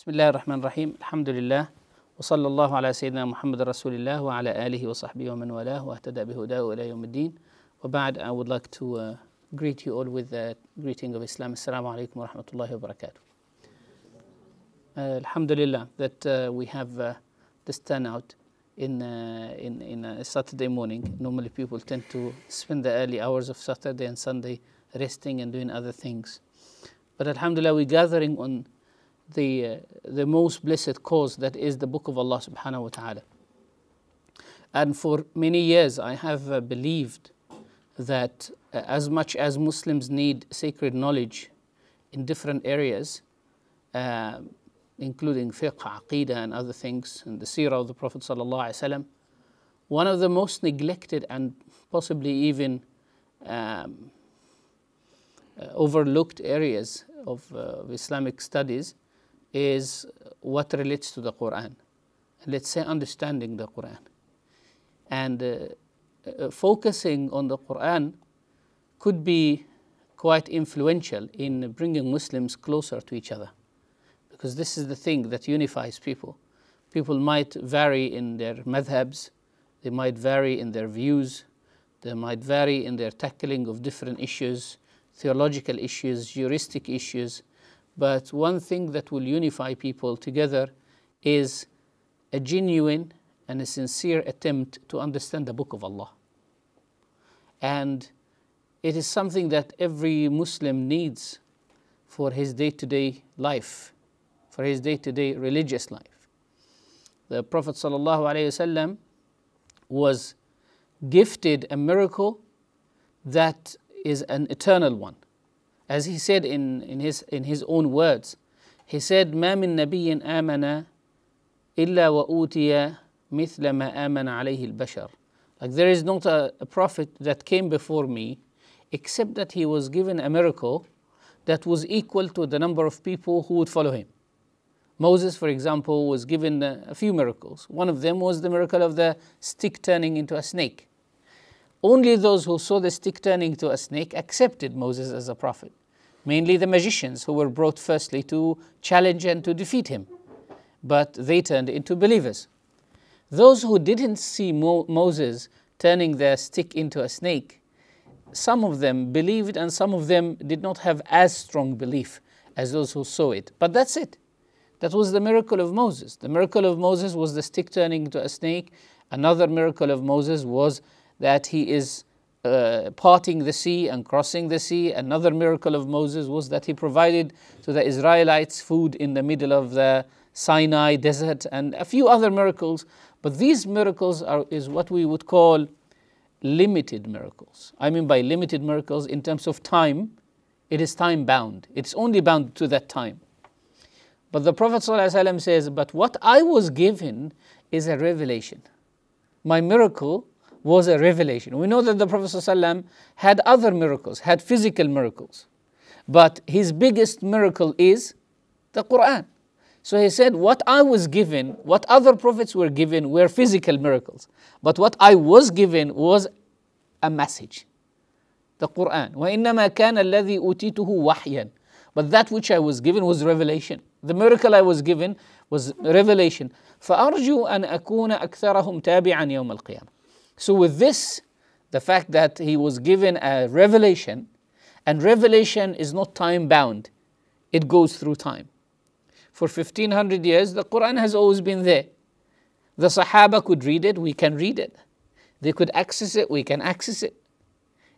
بسم الله الرحمن الرحيم الحمد لله وصلى الله على سيدنا محمد رسول الله وعلى آله وصحبه ومن والاه واهتدى بهداه إلى يوم الدين وبعد I would like to uh, greet you all with the greeting of Islam السلام عليكم ورحمة الله وبركاته uh, Alhamdulillah that uh, we have uh, this turnout in, uh, in, in a Saturday morning. Normally people tend to spend the early hours of Saturday and Sunday resting and doing other things. But Alhamdulillah we're gathering on the, uh, the most blessed cause that is the book of Allah subhanahu wa ta'ala. And for many years I have uh, believed that uh, as much as Muslims need sacred knowledge in different areas, uh, including fiqh, aqidah and other things, and the seerah of the Prophet sallallahu alaihi wasallam, one of the most neglected and possibly even um, uh, overlooked areas of, uh, of Islamic studies is what relates to the Quran. Let's say understanding the Quran. And uh, uh, focusing on the Quran could be quite influential in bringing Muslims closer to each other. Because this is the thing that unifies people. People might vary in their madhabs, they might vary in their views, they might vary in their tackling of different issues, theological issues, juristic issues, but one thing that will unify people together is a genuine and a sincere attempt to understand the Book of Allah. And it is something that every Muslim needs for his day to day life, for his day to day religious life. The Prophet ﷺ was gifted a miracle that is an eternal one. As he said in, in, his, in his own words, he said, ما من نبي آمن إلا وأوتي مثل ما آمن عليه البشر. Like there is not a, a prophet that came before me except that he was given a miracle that was equal to the number of people who would follow him. Moses, for example, was given a few miracles. One of them was the miracle of the stick turning into a snake. Only those who saw the stick turning into a snake accepted Moses as a prophet mainly the magicians who were brought firstly to challenge and to defeat him, but they turned into believers. Those who didn't see Mo Moses turning their stick into a snake, some of them believed and some of them did not have as strong belief as those who saw it. But that's it. That was the miracle of Moses. The miracle of Moses was the stick turning into a snake. Another miracle of Moses was that he is uh, parting the sea and crossing the sea. Another miracle of Moses was that he provided to the Israelites food in the middle of the Sinai desert and a few other miracles. But these miracles are, is what we would call limited miracles. I mean by limited miracles in terms of time, it is time bound. It's only bound to that time. But the Prophet says, But what I was given is a revelation. My miracle was a revelation. We know that the Prophet ﷺ had other miracles, had physical miracles, but his biggest miracle is the Quran. So he said, What I was given, what other prophets were given, were physical miracles. But what I was given was a message the Quran. وَإِنَّمَا كَانَ الَّذِي أُوتِيتُهُ وَحْيًا But that which I was given was revelation. The miracle I was given was revelation. فَأَرْجُوا أَنْ أَكُونَ أَكْثَرَهُمْ تَابِعًا يَوْمَ الْقِيَامَةِ so with this, the fact that he was given a revelation, and revelation is not time bound, it goes through time. For 1500 years, the Quran has always been there. The Sahaba could read it, we can read it. They could access it, we can access it.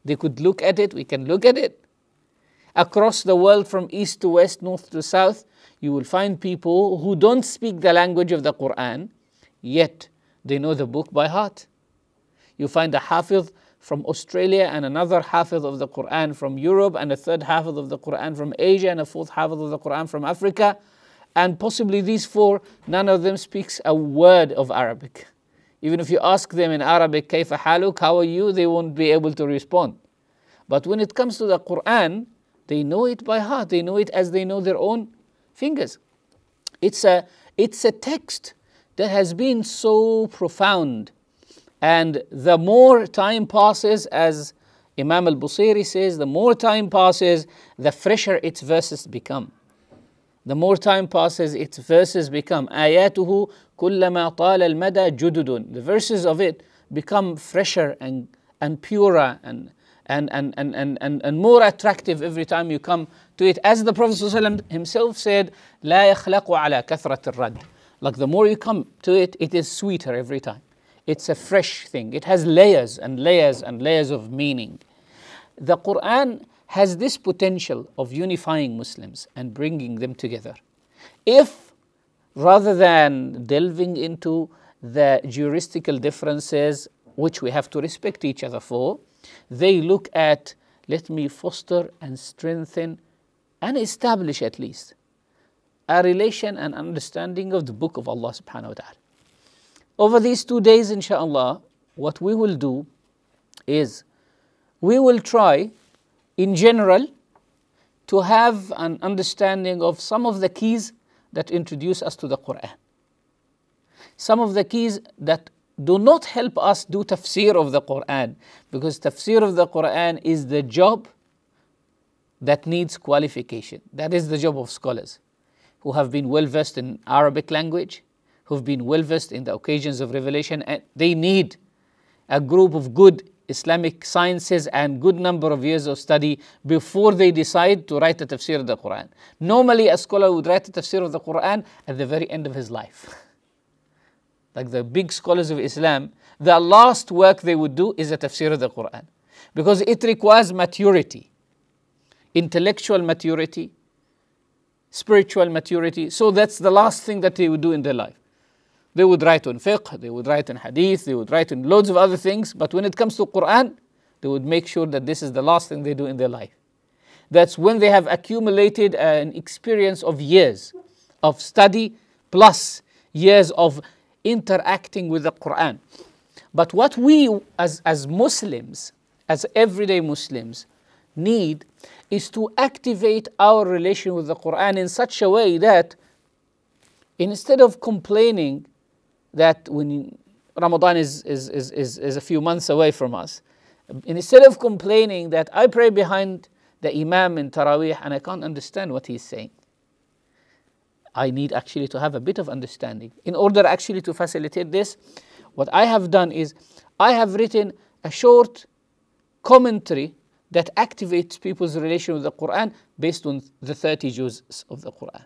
They could look at it, we can look at it. Across the world, from east to west, north to south, you will find people who don't speak the language of the Quran, yet they know the book by heart. You find a hafiz from Australia and another hafiz of the Quran from Europe and a third hafiz of the Quran from Asia and a fourth hafiz of the Quran from Africa. And possibly these four, none of them speaks a word of Arabic. Even if you ask them in Arabic, كيف haluk, how are you, they won't be able to respond. But when it comes to the Quran, they know it by heart. They know it as they know their own fingers. It's a, it's a text that has been so profound and the more time passes, as Imam al Busiri says, the more time passes, the fresher its verses become. The more time passes, its verses become آياته كلما al mada jududun. The verses of it become fresher and, and purer and, and, and, and, and, and, and more attractive every time you come to it. As the Prophet himself said, لا يخلق على كثرة Like the more you come to it, it is sweeter every time. It's a fresh thing. It has layers and layers and layers of meaning. The Quran has this potential of unifying Muslims and bringing them together. If rather than delving into the juristical differences which we have to respect each other for, they look at let me foster and strengthen and establish at least a relation and understanding of the book of Allah subhanahu wa ta'ala. Over these two days, inshallah, what we will do is we will try, in general, to have an understanding of some of the keys that introduce us to the Quran. Some of the keys that do not help us do tafsir of the Quran because tafsir of the Quran is the job that needs qualification. That is the job of scholars who have been well versed in Arabic language, who've been well versed in the occasions of revelation, and they need a group of good Islamic sciences and good number of years of study before they decide to write the tafsir of the Quran. Normally, a scholar would write the tafsir of the Quran at the very end of his life. like the big scholars of Islam, the last work they would do is a tafsir of the Quran because it requires maturity, intellectual maturity, spiritual maturity. So that's the last thing that they would do in their life. They would write on fiqh, they would write on hadith, they would write on loads of other things, but when it comes to Quran, they would make sure that this is the last thing they do in their life. That's when they have accumulated an experience of years of study plus years of interacting with the Quran. But what we as, as Muslims, as everyday Muslims, need is to activate our relation with the Quran in such a way that instead of complaining that when Ramadan is, is, is, is, is a few months away from us, instead of complaining that I pray behind the Imam in Taraweeh and I can't understand what he's saying, I need actually to have a bit of understanding. In order actually to facilitate this, what I have done is I have written a short commentary that activates people's relation with the Quran based on the 30 juz of the Quran.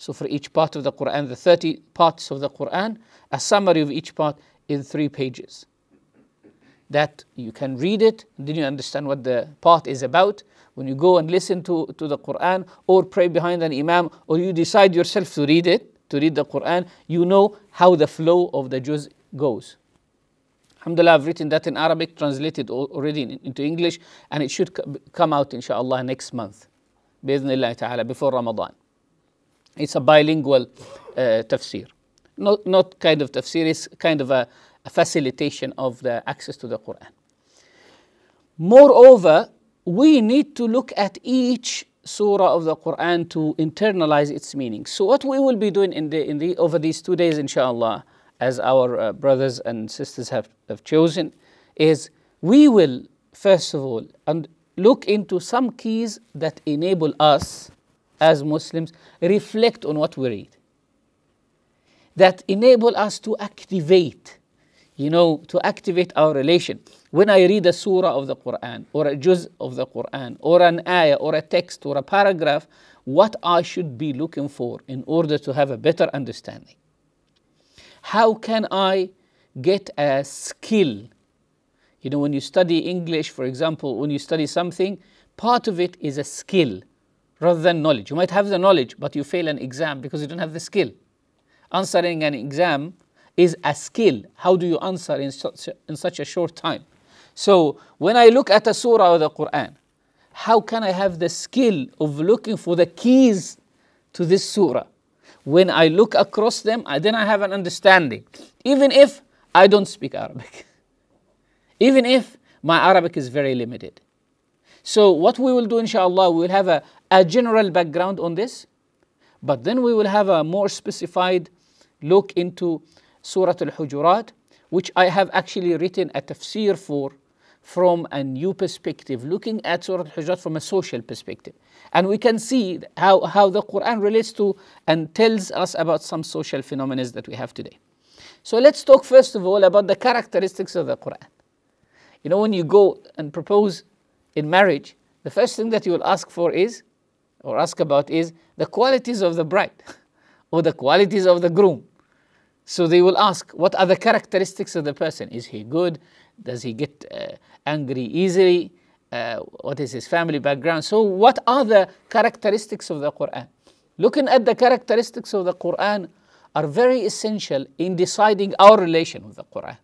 So for each part of the Quran, the 30 parts of the Quran, a summary of each part in three pages. That you can read it, then you understand what the part is about. When you go and listen to, to the Quran or pray behind an imam or you decide yourself to read it, to read the Quran, you know how the flow of the juz goes. Alhamdulillah, I've written that in Arabic, translated already into English, and it should come out, inshallah, next month, بإذن الله تعالى, before Ramadan. It's a bilingual uh, tafsir. Not, not kind of tafsir, it's kind of a, a facilitation of the access to the Quran. Moreover, we need to look at each surah of the Quran to internalize its meaning. So what we will be doing in the, in the over these two days, inshallah, as our uh, brothers and sisters have, have chosen, is we will, first of all, and look into some keys that enable us as Muslims reflect on what we read that enable us to activate, you know, to activate our relation. When I read a surah of the Quran or a juz of the Quran or an ayah or a text or a paragraph, what I should be looking for in order to have a better understanding. How can I get a skill? You know, when you study English, for example, when you study something, part of it is a skill rather than knowledge. You might have the knowledge, but you fail an exam because you don't have the skill. Answering an exam is a skill. How do you answer in such a, in such a short time? So when I look at a surah or the Quran, how can I have the skill of looking for the keys to this surah? When I look across them, I, then I have an understanding. Even if I don't speak Arabic, even if my Arabic is very limited, so what we will do inshallah, we will have a, a general background on this, but then we will have a more specified look into Surah Al-Hujurat, which I have actually written a tafsir for from a new perspective, looking at Surah Al-Hujurat from a social perspective. And we can see how, how the Quran relates to and tells us about some social phenomena that we have today. So let's talk first of all about the characteristics of the Quran. You know, when you go and propose in marriage, the first thing that you will ask for is, or ask about is, the qualities of the bride or the qualities of the groom. So they will ask, what are the characteristics of the person? Is he good? Does he get uh, angry easily? Uh, what is his family background? So, what are the characteristics of the Quran? Looking at the characteristics of the Quran are very essential in deciding our relation with the Quran.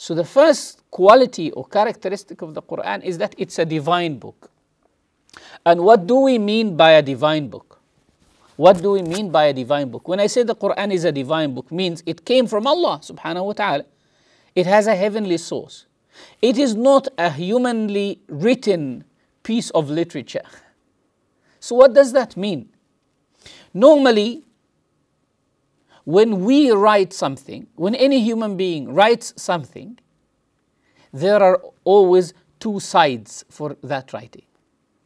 So the first quality or characteristic of the Quran is that it's a divine book. And what do we mean by a divine book? What do we mean by a divine book? When I say the Quran is a divine book, means it came from Allah subhanahu wa ta'ala. It has a heavenly source. It is not a humanly written piece of literature. So what does that mean? Normally, when we write something, when any human being writes something, there are always two sides for that writing.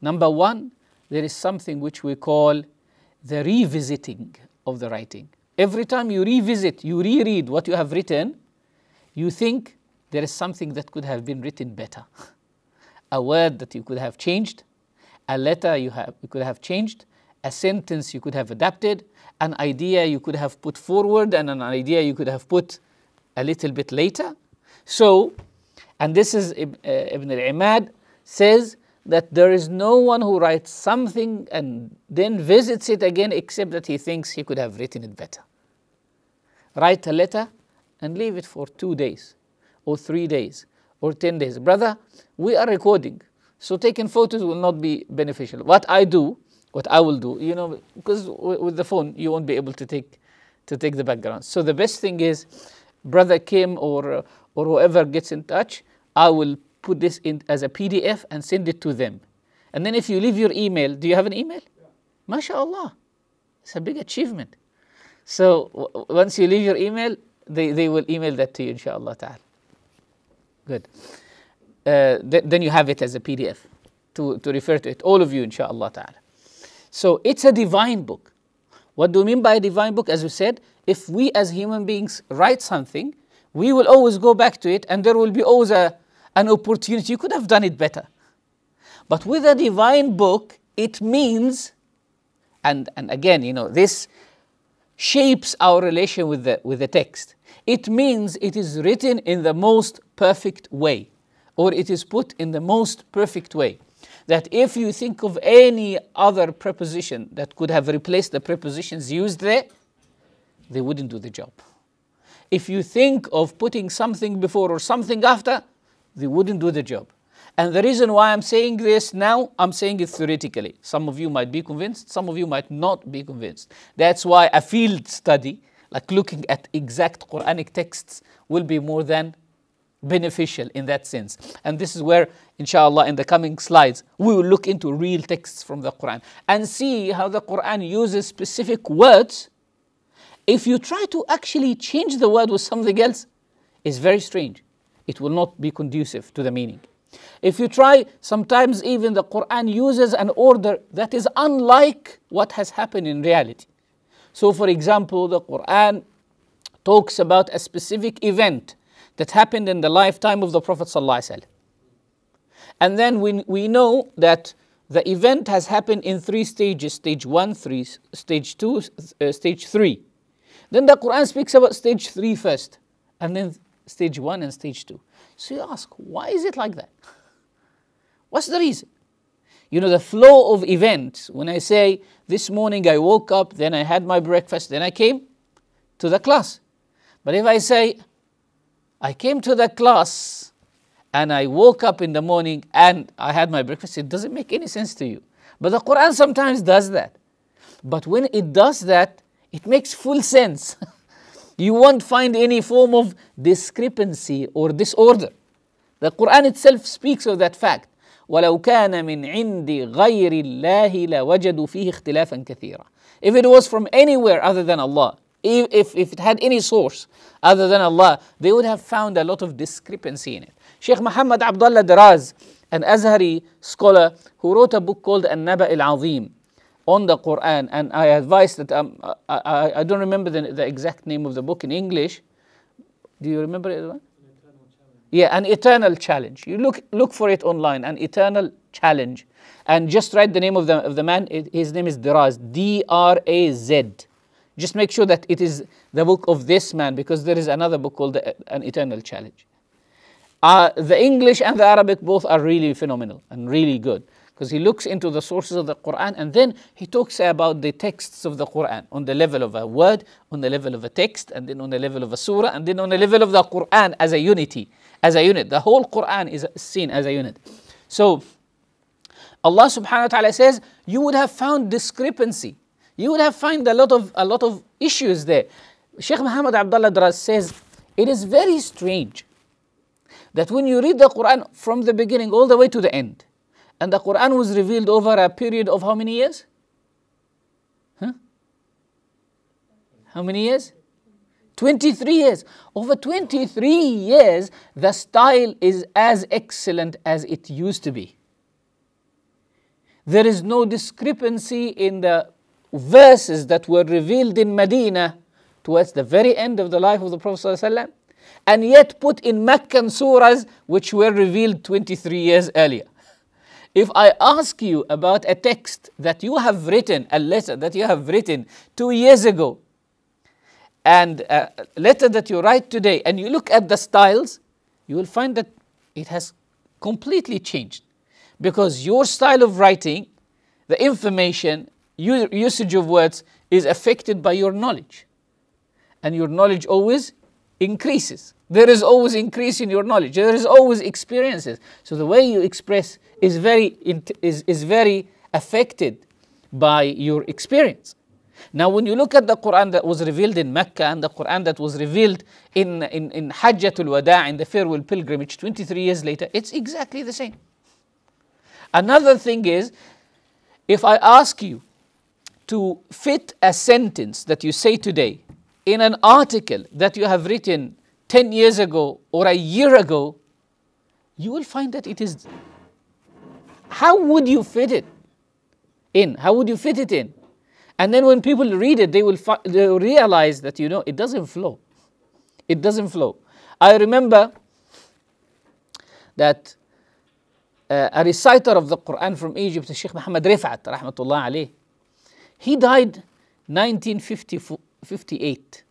Number one, there is something which we call the revisiting of the writing. Every time you revisit, you reread what you have written, you think there is something that could have been written better. a word that you could have changed, a letter you, have, you could have changed, a sentence you could have adapted, an idea you could have put forward and an idea you could have put a little bit later. So, and this is Ibn, uh, Ibn al-Imad says that there is no one who writes something and then visits it again except that he thinks he could have written it better. Write a letter and leave it for two days or three days or 10 days. Brother, we are recording, so taking photos will not be beneficial. What I do what I will do, you know, because with the phone you won't be able to take to take the background. So the best thing is, brother Kim or uh, or whoever gets in touch, I will put this in as a PDF and send it to them. And then if you leave your email, do you have an email? Yeah. MashaAllah, it's a big achievement. So once you leave your email, they, they will email that to you, inshallah ta'ala. Good. Uh, th then you have it as a PDF to, to refer to it, all of you, inshallah ta'ala. So it's a divine book. What do we mean by a divine book? As we said, if we as human beings write something, we will always go back to it and there will be always a, an opportunity. You could have done it better. But with a divine book, it means, and, and again, you know, this shapes our relation with the, with the text. It means it is written in the most perfect way, or it is put in the most perfect way that if you think of any other preposition that could have replaced the prepositions used there, they wouldn't do the job. If you think of putting something before or something after, they wouldn't do the job. And the reason why I'm saying this now, I'm saying it theoretically. Some of you might be convinced, some of you might not be convinced. That's why a field study, like looking at exact Quranic texts, will be more than beneficial in that sense. And this is where, inshallah, in the coming slides, we will look into real texts from the Quran and see how the Quran uses specific words. If you try to actually change the word with something else, it's very strange. It will not be conducive to the meaning. If you try, sometimes even the Quran uses an order that is unlike what has happened in reality. So, for example, the Quran talks about a specific event that happened in the lifetime of the Prophet ﷺ. And then we, we know that the event has happened in three stages, stage one, three, stage two, uh, stage three. Then the Quran speaks about stage three first, and then stage one and stage two. So you ask, why is it like that? What's the reason? You know, the flow of events, when I say this morning I woke up, then I had my breakfast, then I came to the class. But if I say I came to the class and I woke up in the morning and I had my breakfast. It doesn't make any sense to you. But the Quran sometimes does that. But when it does that, it makes full sense. you won't find any form of discrepancy or disorder. The Quran itself speaks of that fact. ولو كان من عند غير الله لوجدوا فيه اختلافا كثيرا. If it was from anywhere other than Allah, if, if it had any source other than Allah, they would have found a lot of discrepancy in it. Sheikh Muhammad Abdullah Daraz, an Azhari scholar who wrote a book called An Naba al Azim on the Quran, and I advise that um, I, I, I, don't remember the, the, exact name of the book in English. Do you remember it? yeah, an eternal challenge. You look look for it online. An eternal challenge, and just write the name of the of the man. It, his name is Daraz. D R A Z. Just make sure that it is the book of this man because there is another book called An Eternal Challenge. Uh, the English and the Arabic both are really phenomenal and really good because he looks into the sources of the Quran and then he talks about the texts of the Quran on the level of a word, on the level of a text, and then on the level of a surah, and then on the level of the Quran as a unity, as a unit. The whole Quran is seen as a unit. So Allah subhanahu wa ta'ala says, You would have found discrepancy you would have find a lot of a lot of issues there. Sheikh Muhammad Abdullah Dras says it is very strange that when you read the Quran from the beginning all the way to the end, and the Quran was revealed over a period of how many years? Huh? How many years? 23 years. Over 23 years, the style is as excellent as it used to be. There is no discrepancy in the verses that were revealed in Medina towards the very end of the life of the Prophet ﷺ, and yet put in Meccan surahs which were revealed 23 years earlier. If I ask you about a text that you have written, a letter that you have written two years ago, and a letter that you write today, and you look at the styles, you will find that it has completely changed because your style of writing, the information, usage of words is affected by your knowledge. And your knowledge always increases. There is always increase in your knowledge. There is always experiences. So the way you express is very, is, is very affected by your experience. Now, when you look at the Quran that was revealed in Mecca and the Quran that was revealed in, in, in Hajjatul Wada, in the farewell pilgrimage 23 years later, it's exactly the same. Another thing is, if I ask you, to fit a sentence that you say today in an article that you have written 10 years ago or a year ago, you will find that it is. How would you fit it in? How would you fit it in? And then when people read it, they will, they will realize that, you know, it doesn't flow. It doesn't flow. I remember that uh, a reciter of the Quran from Egypt, Sheikh Muhammad Rifat, rahmatullah alayh, he died 1958.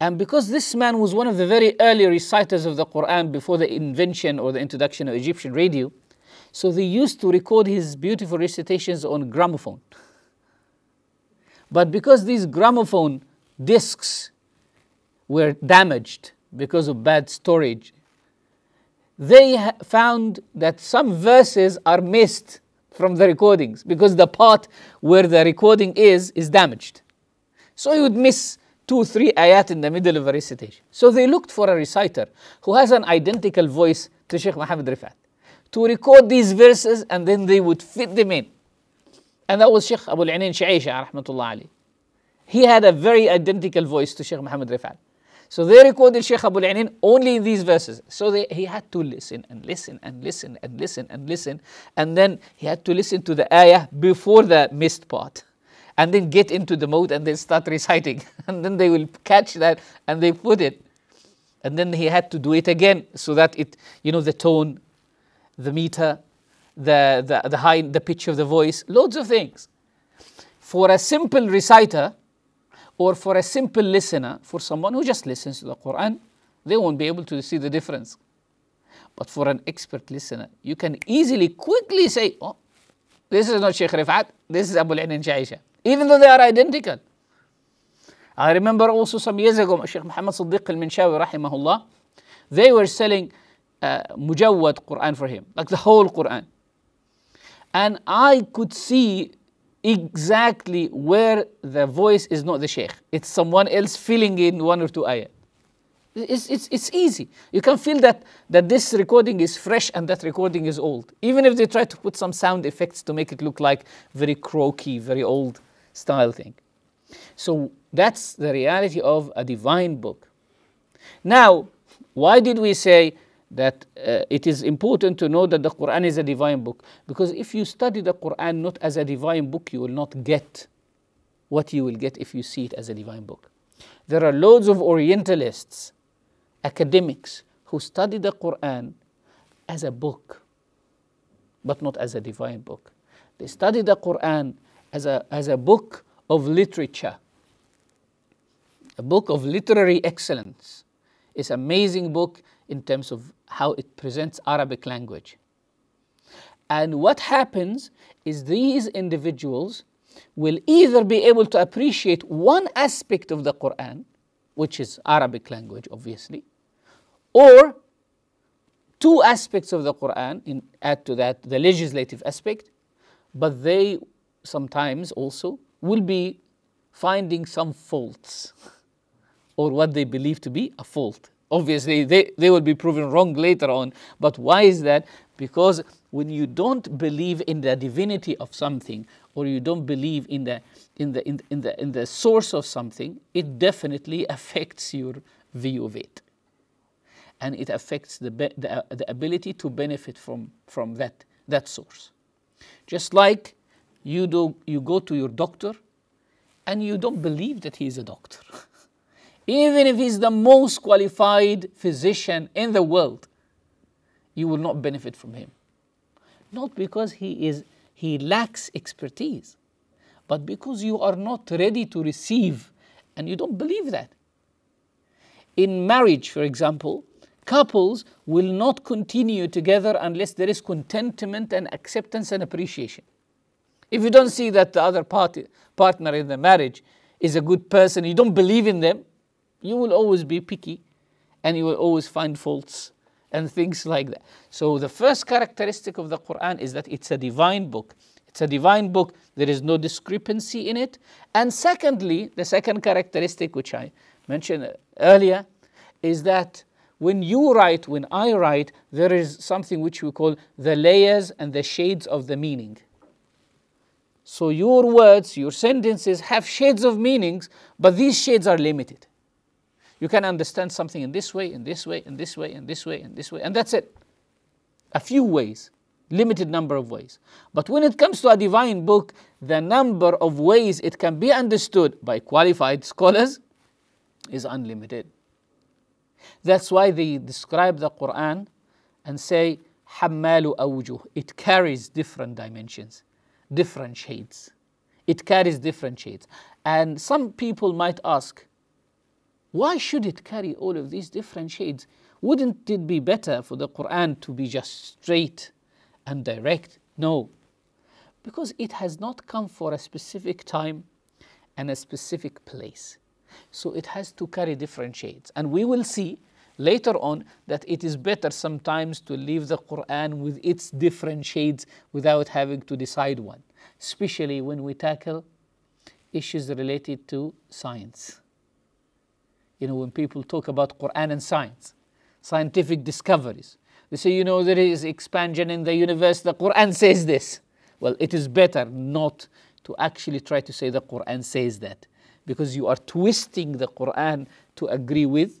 And because this man was one of the very early reciters of the Quran before the invention or the introduction of Egyptian radio, so they used to record his beautiful recitations on gramophone. But because these gramophone discs were damaged because of bad storage, they found that some verses are missed from the recordings because the part where the recording is is damaged. So you would miss two, three ayat in the middle of a recitation. So they looked for a reciter who has an identical voice to Sheikh Muhammad Rifat to record these verses and then they would fit them in. And that was Sheikh Abu al-Ainin Sha'isha, rahmatullah alayh. He had a very identical voice to Sheikh Muhammad Rifat. So they recorded Sheikh Abu al-Ainin only in these verses. So they, he had to listen and listen and listen and listen and listen. And then he had to listen to the ayah before the missed part. And then get into the mode and then start reciting. and then they will catch that and they put it. And then he had to do it again so that it, you know, the tone, the meter, the, the, the high, the pitch of the voice, loads of things. For a simple reciter, or for a simple listener, for someone who just listens to the Quran, they won't be able to see the difference. But for an expert listener, you can easily, quickly say, oh, this is not Sheikh Rifat, this is Abu al Jaisha, even though they are identical. I remember also some years ago, Sheikh Muhammad Siddiq al-Minshawi, rahimahullah, they were selling uh, Mujawad Quran for him, like the whole Quran. And I could see exactly where the voice is not the sheikh. It's someone else filling in one or two ayat. It's, it's, it's easy. You can feel that, that this recording is fresh and that recording is old. Even if they try to put some sound effects to make it look like very croaky, very old style thing. So that's the reality of a divine book. Now, why did we say that uh, it is important to know that the Quran is a divine book. Because if you study the Quran not as a divine book, you will not get what you will get if you see it as a divine book. There are loads of Orientalists, academics, who study the Quran as a book, but not as a divine book. They study the Quran as a, as a book of literature, a book of literary excellence. It's an amazing book in terms of how it presents Arabic language. And what happens is these individuals will either be able to appreciate one aspect of the Quran, which is Arabic language, obviously, or two aspects of the Quran, in, add to that the legislative aspect, but they sometimes also will be finding some faults or what they believe to be a fault Obviously, they, they will be proven wrong later on. But why is that? Because when you don't believe in the divinity of something or you don't believe in the, in the, in, the, in the, in the source of something, it definitely affects your view of it. And it affects the, the, the ability to benefit from, from that, that source. Just like you, do, you go to your doctor and you don't believe that he is a doctor. even if he's the most qualified physician in the world, you will not benefit from him. Not because he, is, he lacks expertise, but because you are not ready to receive and you don't believe that. In marriage, for example, couples will not continue together unless there is contentment and acceptance and appreciation. If you don't see that the other party, partner in the marriage is a good person, you don't believe in them, you will always be picky and you will always find faults and things like that. So, the first characteristic of the Quran is that it's a divine book. It's a divine book, there is no discrepancy in it. And secondly, the second characteristic, which I mentioned earlier, is that when you write, when I write, there is something which we call the layers and the shades of the meaning. So, your words, your sentences have shades of meanings, but these shades are limited. You can understand something in this way, in this way, in this way, in this way, in this way, and that's it. A few ways, limited number of ways. But when it comes to a divine book, the number of ways it can be understood by qualified scholars is unlimited. That's why they describe the Quran and say, Hammalu awjuh. It carries different dimensions, different shades. It carries different shades. And some people might ask, why should it carry all of these different shades? Wouldn't it be better for the Quran to be just straight and direct? No, because it has not come for a specific time and a specific place. So it has to carry different shades. And we will see later on that it is better sometimes to leave the Quran with its different shades without having to decide one, especially when we tackle issues related to science you know, when people talk about Quran and science, scientific discoveries. They say, you know, there is expansion in the universe, the Quran says this. Well, it is better not to actually try to say the Quran says that because you are twisting the Quran to agree with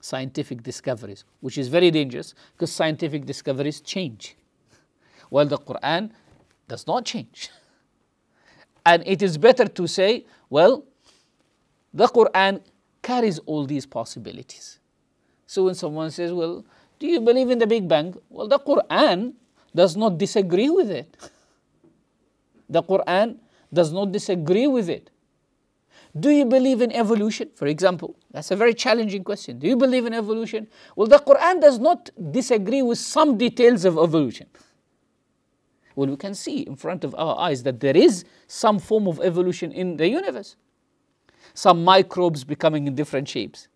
scientific discoveries, which is very dangerous because scientific discoveries change, Well, the Quran does not change. and it is better to say, well, the Quran carries all these possibilities. So, when someone says, well, do you believe in the Big Bang? Well, the Quran does not disagree with it. the Quran does not disagree with it. Do you believe in evolution, for example? That's a very challenging question. Do you believe in evolution? Well, the Quran does not disagree with some details of evolution. Well, we can see in front of our eyes that there is some form of evolution in the universe some microbes becoming in different shapes.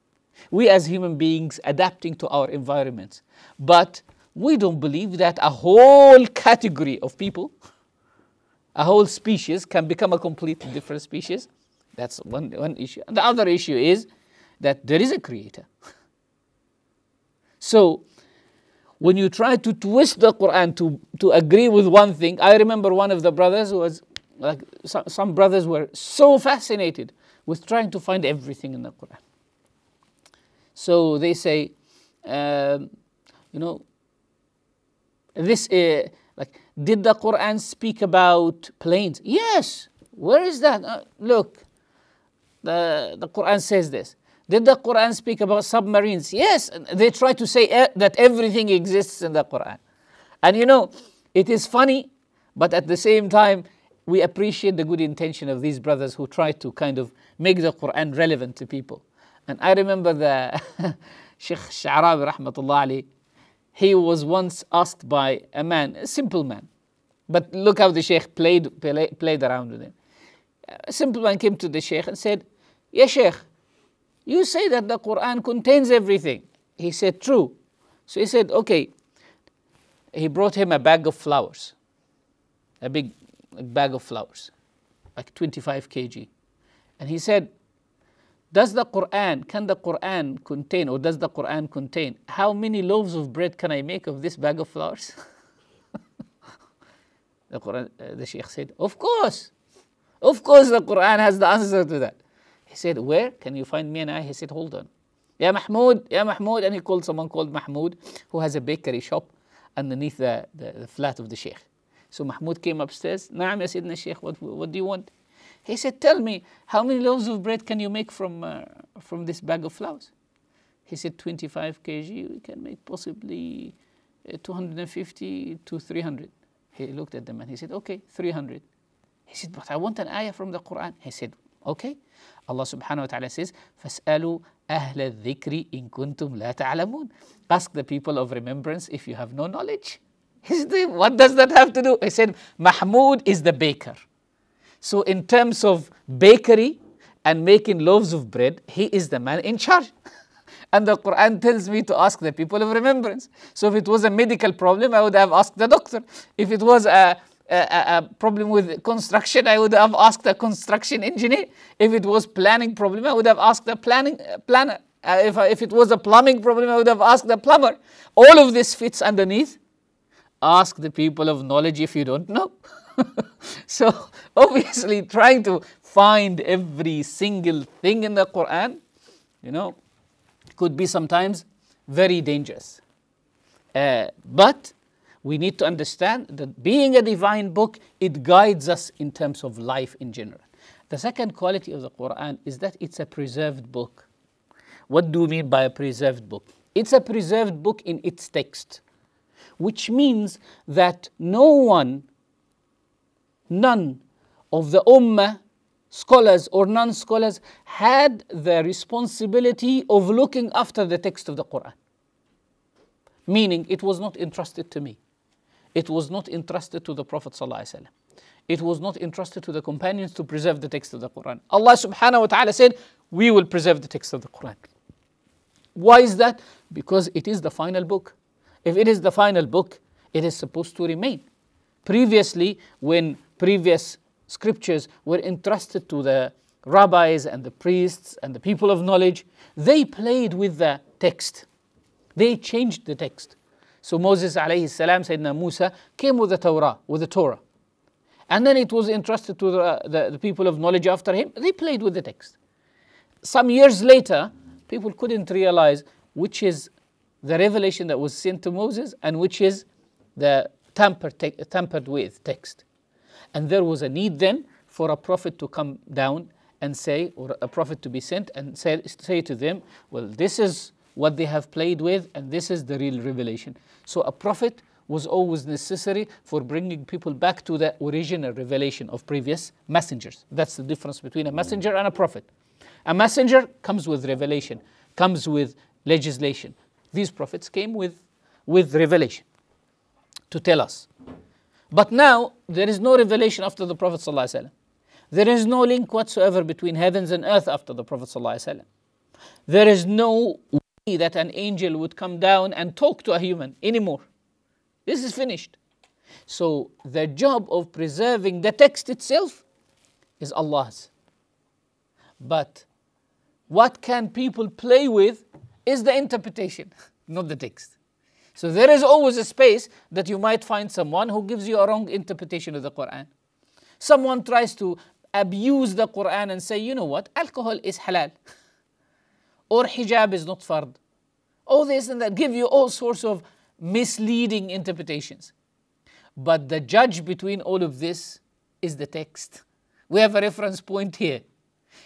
We as human beings adapting to our environments. But we don't believe that a whole category of people, a whole species can become a completely different species. That's one, one issue. And the other issue is that there is a creator. so when you try to twist the Quran to, to agree with one thing, I remember one of the brothers was like some, some brothers were so fascinated with trying to find everything in the Quran. So they say, um, you know, this uh, like did the Quran speak about planes? Yes. Where is that? Uh, look, the the Quran says this. Did the Quran speak about submarines? Yes. They try to say eh, that everything exists in the Quran, and you know, it is funny, but at the same time, we appreciate the good intention of these brothers who try to kind of make the Quran relevant to people. And I remember the Sheikh Sha'rabi rahmatullah ali, he was once asked by a man, a simple man, but look how the Sheikh played, play, played around with him. A simple man came to the Sheikh and said, Ya Sheikh, you say that the Quran contains everything. He said, True. So he said, Okay. He brought him a bag of flowers, a big a bag of flowers, like 25 kg. And he said, Does the Quran, can the Quran contain, or does the Quran contain, how many loaves of bread can I make of this bag of flowers? the, Quran, uh, the Sheikh said, Of course. Of course, the Quran has the answer to that. He said, Where can you find me and I? He said, Hold on. Ya Mahmoud, Ya Mahmoud. And he called someone called Mahmoud who has a bakery shop underneath the, the, the flat of the Sheikh. So Mahmoud came upstairs. Naam, ya Sayyidina Sheikh, what, what do you want? He said, tell me, how many loaves of bread can you make from, uh, from this bag of flowers?" He said, 25 kg, we can make possibly uh, 250 to 300. He looked at them and he said, okay, 300. He said, but I want an ayah from the Quran. He said, okay. Allah subhanahu wa ta'ala says, فَاسْأَلُوا أَهْلَ الذِّكْرِ إِن كُنْتُمْ لَا تَعْلَمُونَ Ask the people of remembrance if you have no knowledge what does that have to do? I said, Mahmoud is the baker. So, in terms of bakery and making loaves of bread, he is the man in charge. and the Quran tells me to ask the people of remembrance. So, if it was a medical problem, I would have asked the doctor. If it was a, a, a problem with construction, I would have asked a construction engineer. If it was planning problem, I would have asked a planning uh, planner. Uh, if, if it was a plumbing problem, I would have asked the plumber. All of this fits underneath ask the people of knowledge if you don't know. so obviously trying to find every single thing in the Quran, you know, could be sometimes very dangerous. Uh, but we need to understand that being a divine book, it guides us in terms of life in general. The second quality of the Quran is that it's a preserved book. What do we mean by a preserved book? It's a preserved book in its text which means that no one, none of the Ummah, scholars or non scholars, had the responsibility of looking after the text of the Quran. Meaning, it was not entrusted to me, it was not entrusted to the Prophet. ﷺ it was not entrusted to the companions to preserve the text of the Quran. Allah subhanahu wa ta'ala said, We will preserve the text of the Quran. Why is that? Because it is the final book. If it is the final book, it is supposed to remain. Previously, when previous scriptures were entrusted to the rabbis and the priests and the people of knowledge, they played with the text. They changed the text. So Moses alayhi salam, Sayyidina Musa, came with the Torah, with the Torah. And then it was entrusted to the, the, the people of knowledge after him. They played with the text. Some years later, people couldn't realize which is the revelation that was sent to Moses and which is the tampered, tampered with text. And there was a need then for a prophet to come down and say, or a prophet to be sent and say, say to them, well, this is what they have played with and this is the real revelation. So a prophet was always necessary for bringing people back to the original revelation of previous messengers. That's the difference between a messenger and a prophet. A messenger comes with revelation, comes with legislation, these prophets came with, with revelation to tell us. But now there is no revelation after the Prophet. There is no link whatsoever between heavens and earth after the Prophet. There is no way that an angel would come down and talk to a human anymore. This is finished. So the job of preserving the text itself is Allah's. But what can people play with is the interpretation, not the text. So there is always a space that you might find someone who gives you a wrong interpretation of the Quran. Someone tries to abuse the Quran and say, you know what, alcohol is halal, or hijab is not fard. All this and that give you all sorts of misleading interpretations. But the judge between all of this is the text. We have a reference point here.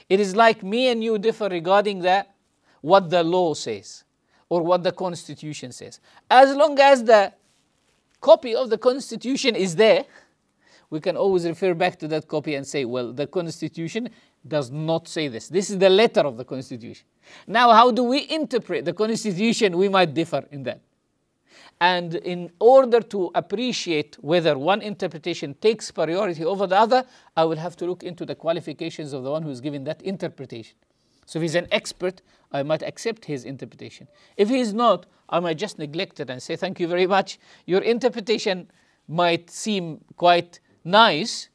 It is like me and you differ regarding that what the law says or what the constitution says. As long as the copy of the constitution is there, we can always refer back to that copy and say, well, the constitution does not say this. This is the letter of the constitution. Now, how do we interpret the constitution? We might differ in that. And in order to appreciate whether one interpretation takes priority over the other, I will have to look into the qualifications of the one who is giving that interpretation. So if he's an expert, I might accept his interpretation. If he is not, I might just neglect it and say, thank you very much. Your interpretation might seem quite nice,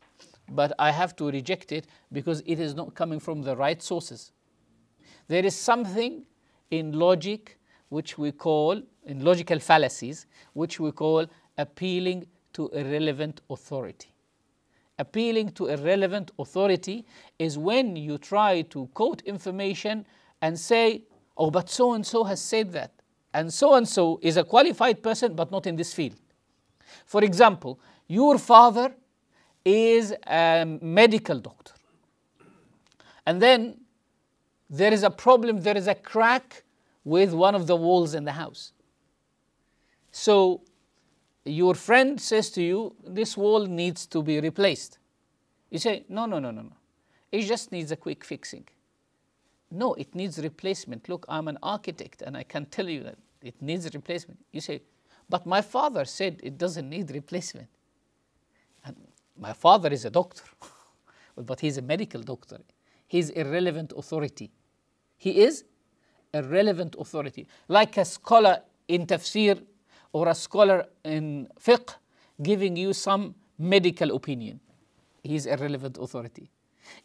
but I have to reject it because it is not coming from the right sources. There is something in logic which we call, in logical fallacies, which we call appealing to irrelevant authority appealing to a relevant authority is when you try to quote information and say, oh, but so and so has said that, and so and so is a qualified person but not in this field. For example, your father is a medical doctor, and then there is a problem, there is a crack with one of the walls in the house. So your friend says to you, this wall needs to be replaced. You say, no, no, no, no, no. It just needs a quick fixing. No, it needs replacement. Look, I'm an architect and I can tell you that it needs replacement. You say, but my father said it doesn't need replacement. And my father is a doctor, but he's a medical doctor. He's irrelevant authority. He is a relevant authority. Like a scholar in tafsir or a scholar in fiqh giving you some medical opinion. He is a relevant authority.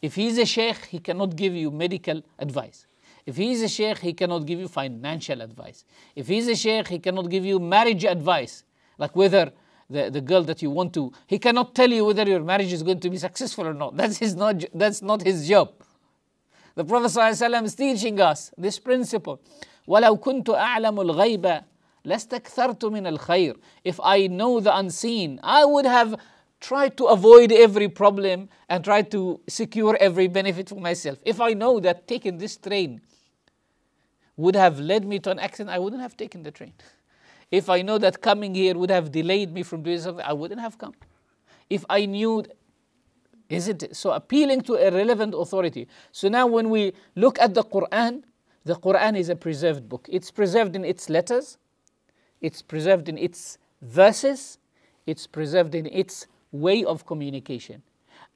If he is a sheikh, he cannot give you medical advice. If he is a sheikh, he cannot give you financial advice. If he is a sheikh, he cannot give you marriage advice, like whether the, the girl that you want to, he cannot tell you whether your marriage is going to be successful or not. That's, his not, that's not his job. The Prophet ﷺ is teaching us this principle. وَلَوْ كُنْتُ أَعْلَمُ الْغَيْبَ لاستكثرت al الخير if I know the unseen I would have tried to avoid every problem and tried to secure every benefit for myself if I know that taking this train would have led me to an accident I wouldn't have taken the train if I know that coming here would have delayed me from doing something I wouldn't have come if I knew is it so appealing to a relevant authority so now when we look at the Quran the Quran is a preserved book it's preserved in its letters it's preserved in its verses, it's preserved in its way of communication.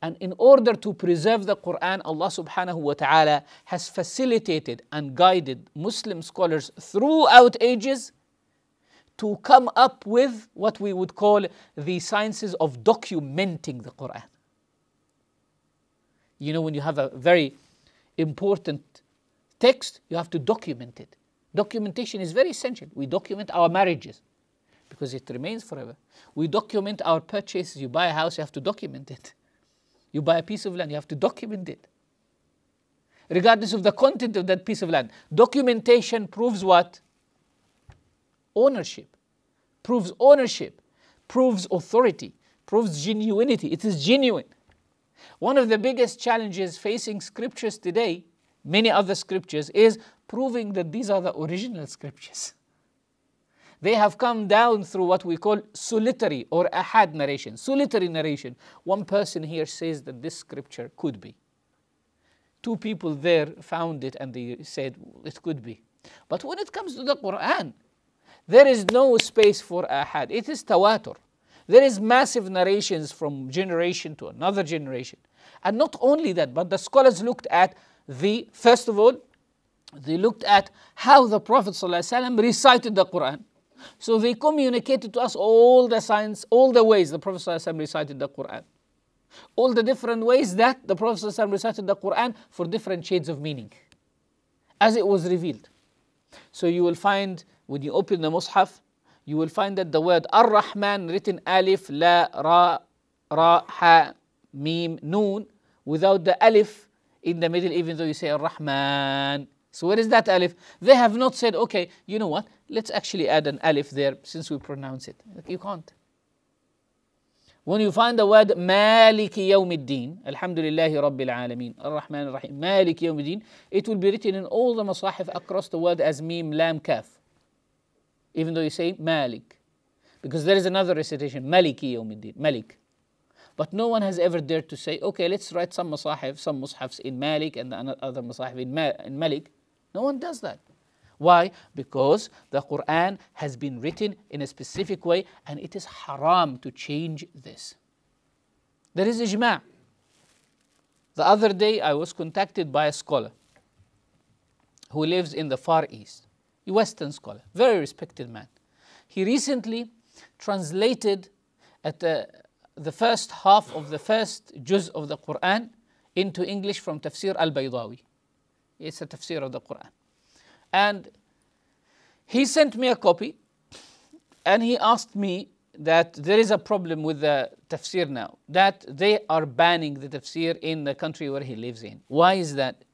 And in order to preserve the Quran, Allah subhanahu wa ta'ala has facilitated and guided Muslim scholars throughout ages to come up with what we would call the sciences of documenting the Quran. You know, when you have a very important text, you have to document it. Documentation is very essential. We document our marriages because it remains forever. We document our purchases. You buy a house, you have to document it. You buy a piece of land, you have to document it. Regardless of the content of that piece of land, documentation proves what? Ownership. Proves ownership, proves authority, proves genuinity. It is genuine. One of the biggest challenges facing scriptures today, many other scriptures, is proving that these are the original scriptures. They have come down through what we call solitary or ahad narration, solitary narration. One person here says that this scripture could be. Two people there found it and they said it could be. But when it comes to the Quran, there is no space for ahad. It is tawatur. There is massive narrations from generation to another generation. And not only that, but the scholars looked at the, first of all, they looked at how the Prophet ﷺ recited the Quran. So they communicated to us all the signs, all the ways the Prophet ﷺ recited the Quran. All the different ways that the Prophet ﷺ recited the Quran for different shades of meaning, as it was revealed. So you will find when you open the Mus'haf, you will find that the word Ar-Rahman written Alif, La, Ra, Ra, Ha, Mim, Noon, without the Alif in the middle, even though you say Ar-Rahman. So where is that alif? They have not said, okay, you know what? Let's actually add an alif there since we pronounce it. You can't. When you find the word Malik Yawmiddin, Alhamdulillahi Rabbil Alameen, Ar-Rahman Ar-Rahim, Malik Yawmiddin, it will be written in all the masahif across the word as Mim, Lam, Kaf. Even though you say Malik. Because there is another recitation, Maliki Yawmiddin, Malik. But no one has ever dared to say, okay, let's write some masahif, some mushafs in Malik and other masahif in, Ma- in Malik. No one does that. Why? Because the Quran has been written in a specific way and it is haram to change this. There is ijma'. The other day I was contacted by a scholar who lives in the Far East, a Western scholar, very respected man. He recently translated at the, uh, the first half of the first juz of the Quran into English from Tafsir al-Baydawi. It's a tafsir of the Quran. And he sent me a copy and he asked me that there is a problem with the tafsir now, that they are banning the tafsir in the country where he lives in. Why is that?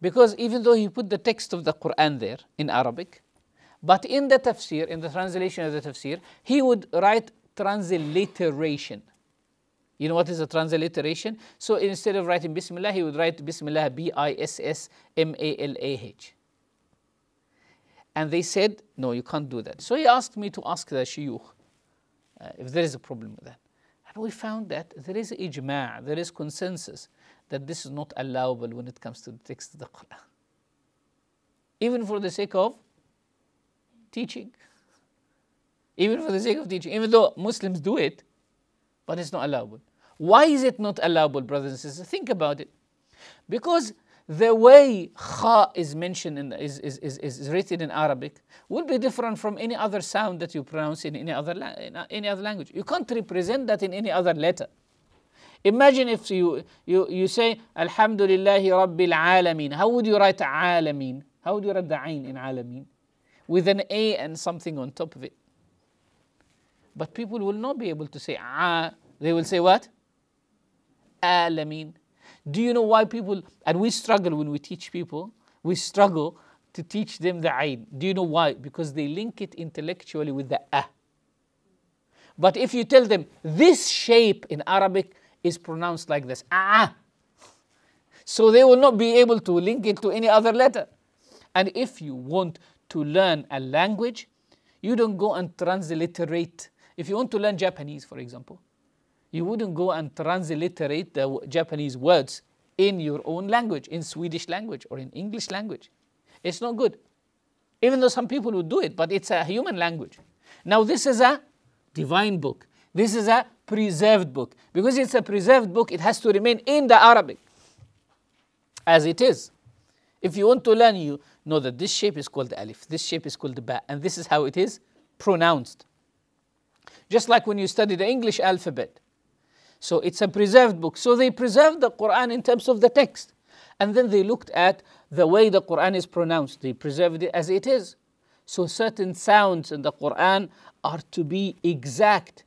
Because even though he put the text of the Quran there in Arabic, but in the tafsir, in the translation of the tafsir, he would write transliteration. You know what is a transliteration? So instead of writing Bismillah, he would write Bismillah, B I S S M A L A H. And they said, no, you can't do that. So he asked me to ask the Shiyukh uh, if there is a problem with that. And we found that there is ijma', there is consensus that this is not allowable when it comes to the text of the Quran. Even for the sake of teaching. Even for the sake of teaching. Even though Muslims do it, but it's not allowable. Why is it not allowable, brothers and sisters? Think about it. Because the way kha is mentioned and is, is, is, is written in Arabic will be different from any other sound that you pronounce in any other, in any other language. You can't represent that in any other letter. Imagine if you, you, you say Alhamdulillahi Rabbil Alameen. How would you write Alameen? How would you write the Ain in Alameen? With an A and something on top of it. But people will not be able to say Ah. They will say what? alamin. Do you know why people, and we struggle when we teach people, we struggle to teach them the ayn. Do you know why? Because they link it intellectually with the ah. But if you tell them this shape in Arabic is pronounced like this, ah, so they will not be able to link it to any other letter. And if you want to learn a language, you don't go and transliterate. If you want to learn Japanese, for example, you wouldn't go and transliterate the Japanese words in your own language, in Swedish language or in English language. It's not good. Even though some people would do it, but it's a human language. Now, this is a divine book. This is a preserved book. Because it's a preserved book, it has to remain in the Arabic as it is. If you want to learn, you know that this shape is called alif, this shape is called ba, and this is how it is pronounced. Just like when you study the English alphabet, so it's a preserved book. So they preserved the Quran in terms of the text. And then they looked at the way the Quran is pronounced. They preserved it as it is. So certain sounds in the Quran are to be exact.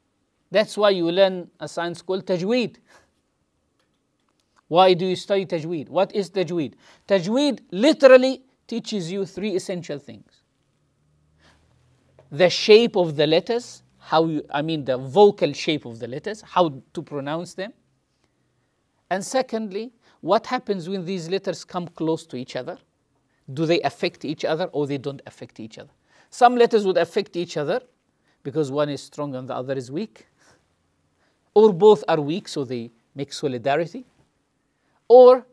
That's why you learn a science called tajweed. Why do you study tajweed? What is tajweed? Tajweed literally teaches you three essential things the shape of the letters, how you, I mean the vocal shape of the letters, how to pronounce them. And secondly, what happens when these letters come close to each other? Do they affect each other or they don't affect each other? Some letters would affect each other because one is strong and the other is weak. Or both are weak, so they make solidarity. Or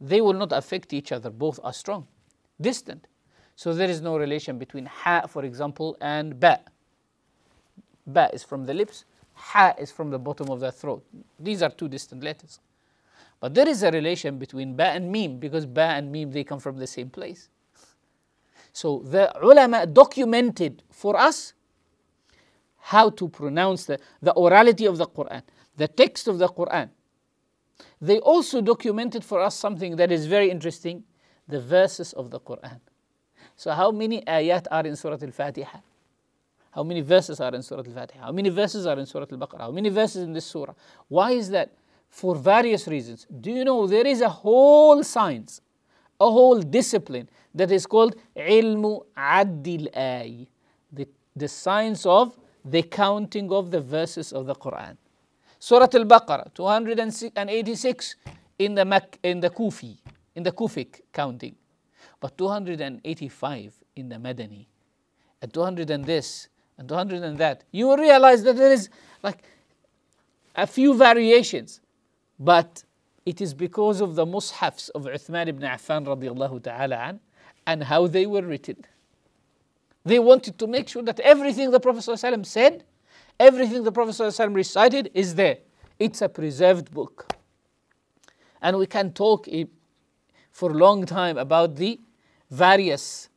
they will not affect each other, both are strong, distant. So there is no relation between ha, for example, and ba. Ba is from the lips, Ha is from the bottom of the throat. These are two distant letters. But there is a relation between Ba and Mim because Ba and Mim they come from the same place. So the ulama documented for us how to pronounce the, the orality of the Quran, the text of the Quran. They also documented for us something that is very interesting the verses of the Quran. So, how many ayat are in Surah Al Fatiha? How many verses are in Surah Al Fatiha? How many verses are in Surah Al Baqarah? How many verses in this surah? Why is that? For various reasons. Do you know there is a whole science, a whole discipline that is called Ilmu Adil Ay, the, the science of the counting of the verses of the Quran. Surah Al Baqarah, 286 in the, Mac, in the Kufi, in the Kufic counting, but 285 in the Madani, and 200 and this and 200 and that, you will realize that there is like a few variations, but it is because of the mushafs of Uthman ibn Affan radiallahu ta'ala an, and how they were written. They wanted to make sure that everything the Prophet said, everything the Prophet recited is there. It's a preserved book. And we can talk for a long time about the various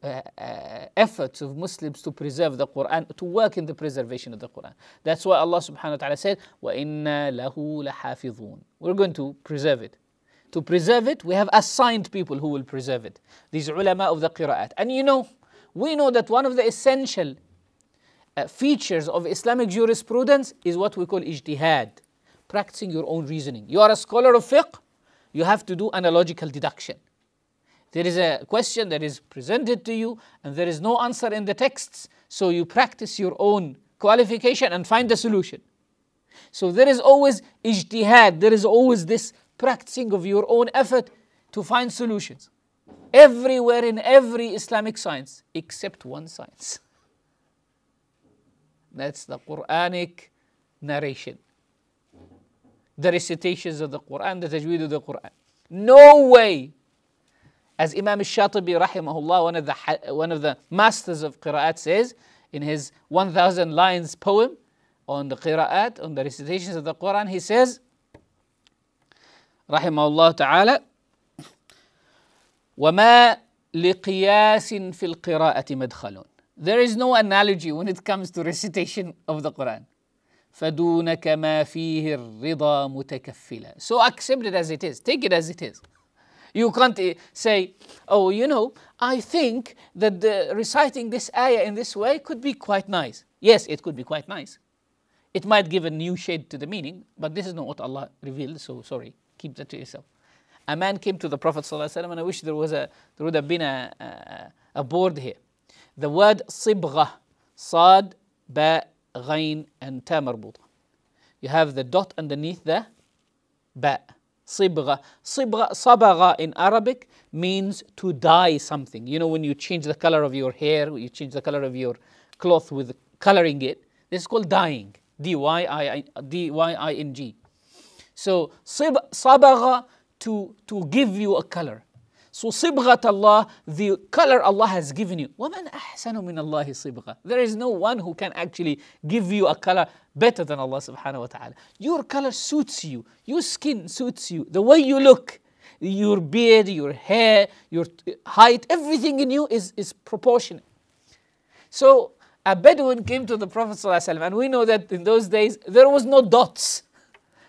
uh, uh, efforts of Muslims to preserve the Quran, to work in the preservation of the Quran. That's why Allah subhanahu wa ta'ala said, وَإِنَّا لَهُ لَحَافِظُونَ We're going to preserve it. To preserve it, we have assigned people who will preserve it. These ulama of the qira'at. And you know, we know that one of the essential uh, features of Islamic jurisprudence is what we call ijtihad, practicing your own reasoning. You are a scholar of fiqh, you have to do analogical deduction. There is a question that is presented to you and there is no answer in the texts. So you practice your own qualification and find the solution. So there is always ijtihad, there is always this practicing of your own effort to find solutions. Everywhere in every Islamic science, except one science. That's the Quranic narration. The recitations of the Quran, the tajweed of the Quran. No way as Imam Shatibi rahimahullah, one of the, one of the masters of qira'at says in his 1000 lines poem on the qira'at, on the recitations of the Quran, he says, rahimahullah ta'ala, وَمَا لِقِيَاسٍ فِي الْقِرَاءَةِ مَدْخَلٌ There is no analogy when it comes to recitation of the Quran. فَدُونَكَ مَا فِيهِ الرضا مُتَكَفِّلًا So accept it as it is, take it as it is. You can't eh, say, oh, you know, I think that the, reciting this ayah in this way could be quite nice. Yes, it could be quite nice. It might give a new shade to the meaning, but this is not what Allah revealed, so sorry, keep that to yourself. A man came to the Prophet ﷺ and I wish there was a there would have been a, a, a board here. The word "sibgha," sad, ba, ghain, and تاء You have the dot underneath the ba. Sibra. Sibra, sabagha in Arabic means to dye something. You know, when you change the color of your hair, you change the color of your cloth with coloring it. This is called dyeing. D-Y-I-N-G. So, sabagha to, to give you a color. So صبغة Allah, the color Allah has given you. وَمَنْ أَحْسَنُ مِنَ اللَّهِ صِبْغَةً There is no one who can actually give you a color better than Allah subhanahu wa ta'ala. Your color suits you. Your skin suits you. The way you look, your beard, your hair, your height, everything in you is, is proportionate. So a Bedouin came to the Prophet and we know that in those days there was no dots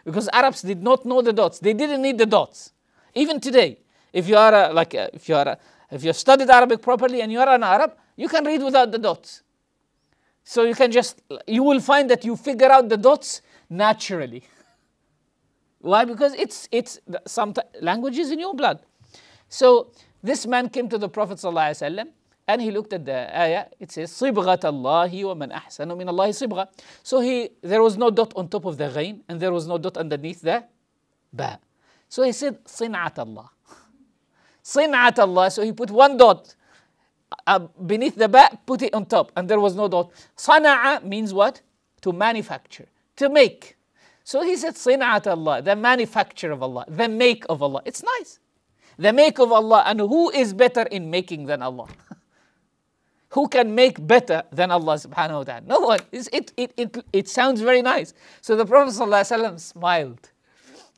because Arabs did not know the dots. They didn't need the dots. Even today, if you are a, like a, uh, if you are a, if you studied Arabic properly and you are an Arab, you can read without the dots. So you can just you will find that you figure out the dots naturally. Why? Because it's it's some language is in your blood. So this man came to the Prophet ﷺ and he looked at the ayah. It says صبغة الله ومن أحسن من الله صبغة. So he there was no dot on top of the غين and there was no dot underneath the ba. So he said صنعة الله. Sin'at Allah, so he put one dot uh, beneath the ba, put it on top, and there was no dot. Sana'a means what? To manufacture, to make. So he said Sin'at Allah, the manufacture of Allah, the make of Allah. It's nice. The make of Allah, and who is better in making than Allah? who can make better than Allah subhanahu wa ta'ala? No one. It, it, it, it, it sounds very nice. So the Prophet smiled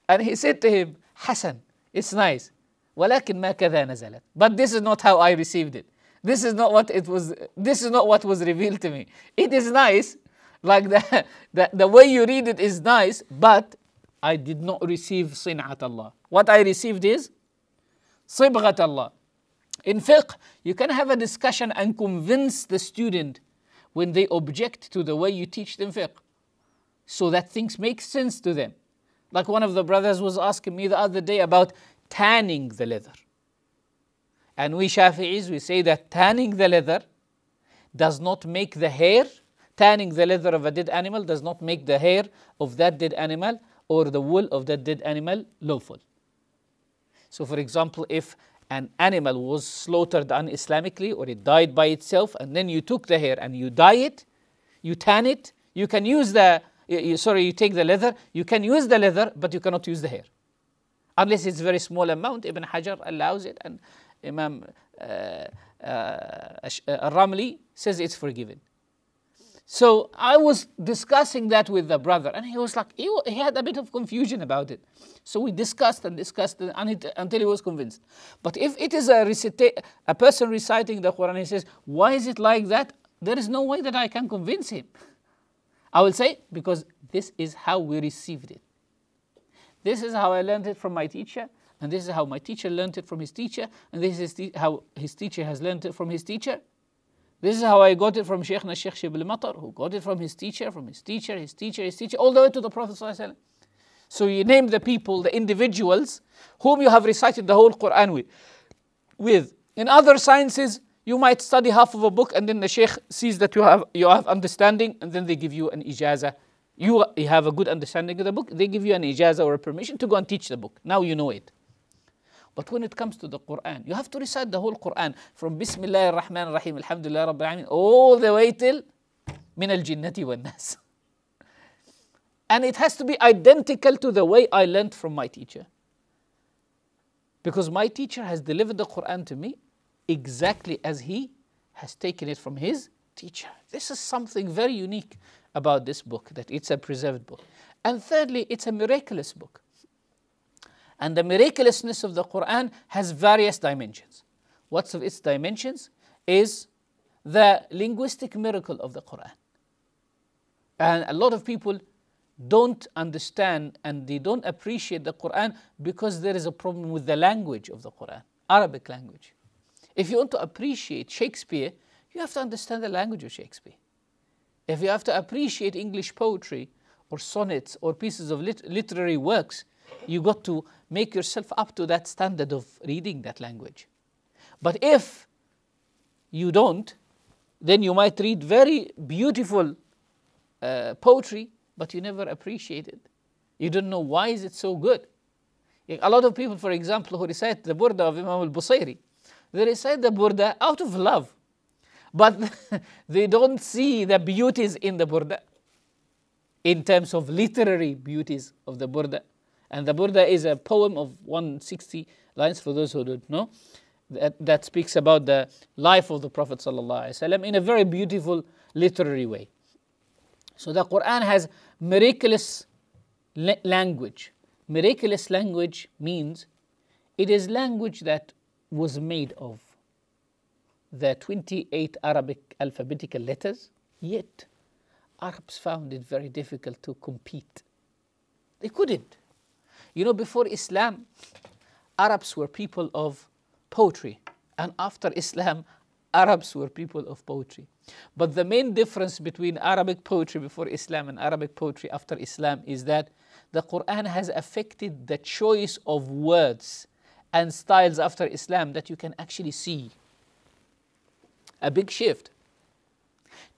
and he said to him, Hassan, it's nice. ولكن ما كذا نزلت but this is not how I received it this is not what it was this is not what was revealed to me it is nice like the, the, the way you read it is nice but I did not receive صنعة Allah what I received is صبغة Allah in fiqh you can have a discussion and convince the student when they object to the way you teach them fiqh so that things make sense to them like one of the brothers was asking me the other day about tanning the leather. And we Shafi'is, we say that tanning the leather does not make the hair, tanning the leather of a dead animal does not make the hair of that dead animal or the wool of that dead animal lawful. So, for example, if an animal was slaughtered un-Islamically or it died by itself and then you took the hair and you dye it, you tan it, you can use the, sorry, you take the leather, you can use the leather but you cannot use the hair unless it's very small amount, Ibn Hajar allows it and Imam uh, uh, uh, Ramli says it's forgiven. So I was discussing that with the brother, and he was like, he, he had a bit of confusion about it. So we discussed and discussed and it, until he was convinced. But if it is a, recita- a person reciting the Quran, he says, Why is it like that? There is no way that I can convince him. I will say, Because this is how we received it. This is how I learned it from my teacher, and this is how my teacher learned it from his teacher, and this is how his teacher has learned it from his teacher. This is how I got it from Sheikhna Sheikh Shibli Matar, who got it from his teacher, from his teacher, his teacher, his teacher, all the way to the Prophet. So you name the people, the individuals whom you have recited the whole Quran with. In other sciences, you might study half of a book and then the Sheikh sees that you have, you have understanding and then they give you an ijaza you have a good understanding of the book, they give you an ijazah or a permission to go and teach the book. Now you know it. But when it comes to the Quran, you have to recite the whole Quran from Bismillah ar-Rahman ar-Rahim, Alhamdulillah Rabbil Alameen, all the way till Min al-Jinnati wal-Nas. And it has to be identical to the way I learnt from my teacher. Because my teacher has delivered the Quran to me exactly as he has taken it from his teacher. This is something very unique about this book, that it's a preserved book. And thirdly, it's a miraculous book. And the miraculousness of the Quran has various dimensions. What's of its dimensions is the linguistic miracle of the Quran. And a lot of people don't understand and they don't appreciate the Quran because there is a problem with the language of the Quran, Arabic language. If you want to appreciate Shakespeare, you have to understand the language of Shakespeare. If you have to appreciate English poetry or sonnets or pieces of lit literary works, you got to make yourself up to that standard of reading that language. But if you don't, then you might read very beautiful uh, poetry, but you never appreciate it. You don't know why is it so good. A lot of people, for example, who recite the Burda of Imam al-Busairi, they recite the Burda out of love but they don't see the beauties in the Burda in terms of literary beauties of the Burda. And the Burda is a poem of 160 lines for those who don't know that, that speaks about the life of the Prophet ﷺ in a very beautiful literary way. So the Quran has miraculous language. Miraculous language means it is language that was made of the 28 Arabic alphabetical letters, yet Arabs found it very difficult to compete. They couldn't. You know, before Islam, Arabs were people of poetry, and after Islam, Arabs were people of poetry. But the main difference between Arabic poetry before Islam and Arabic poetry after Islam is that the Quran has affected the choice of words and styles after Islam that you can actually see a big shift.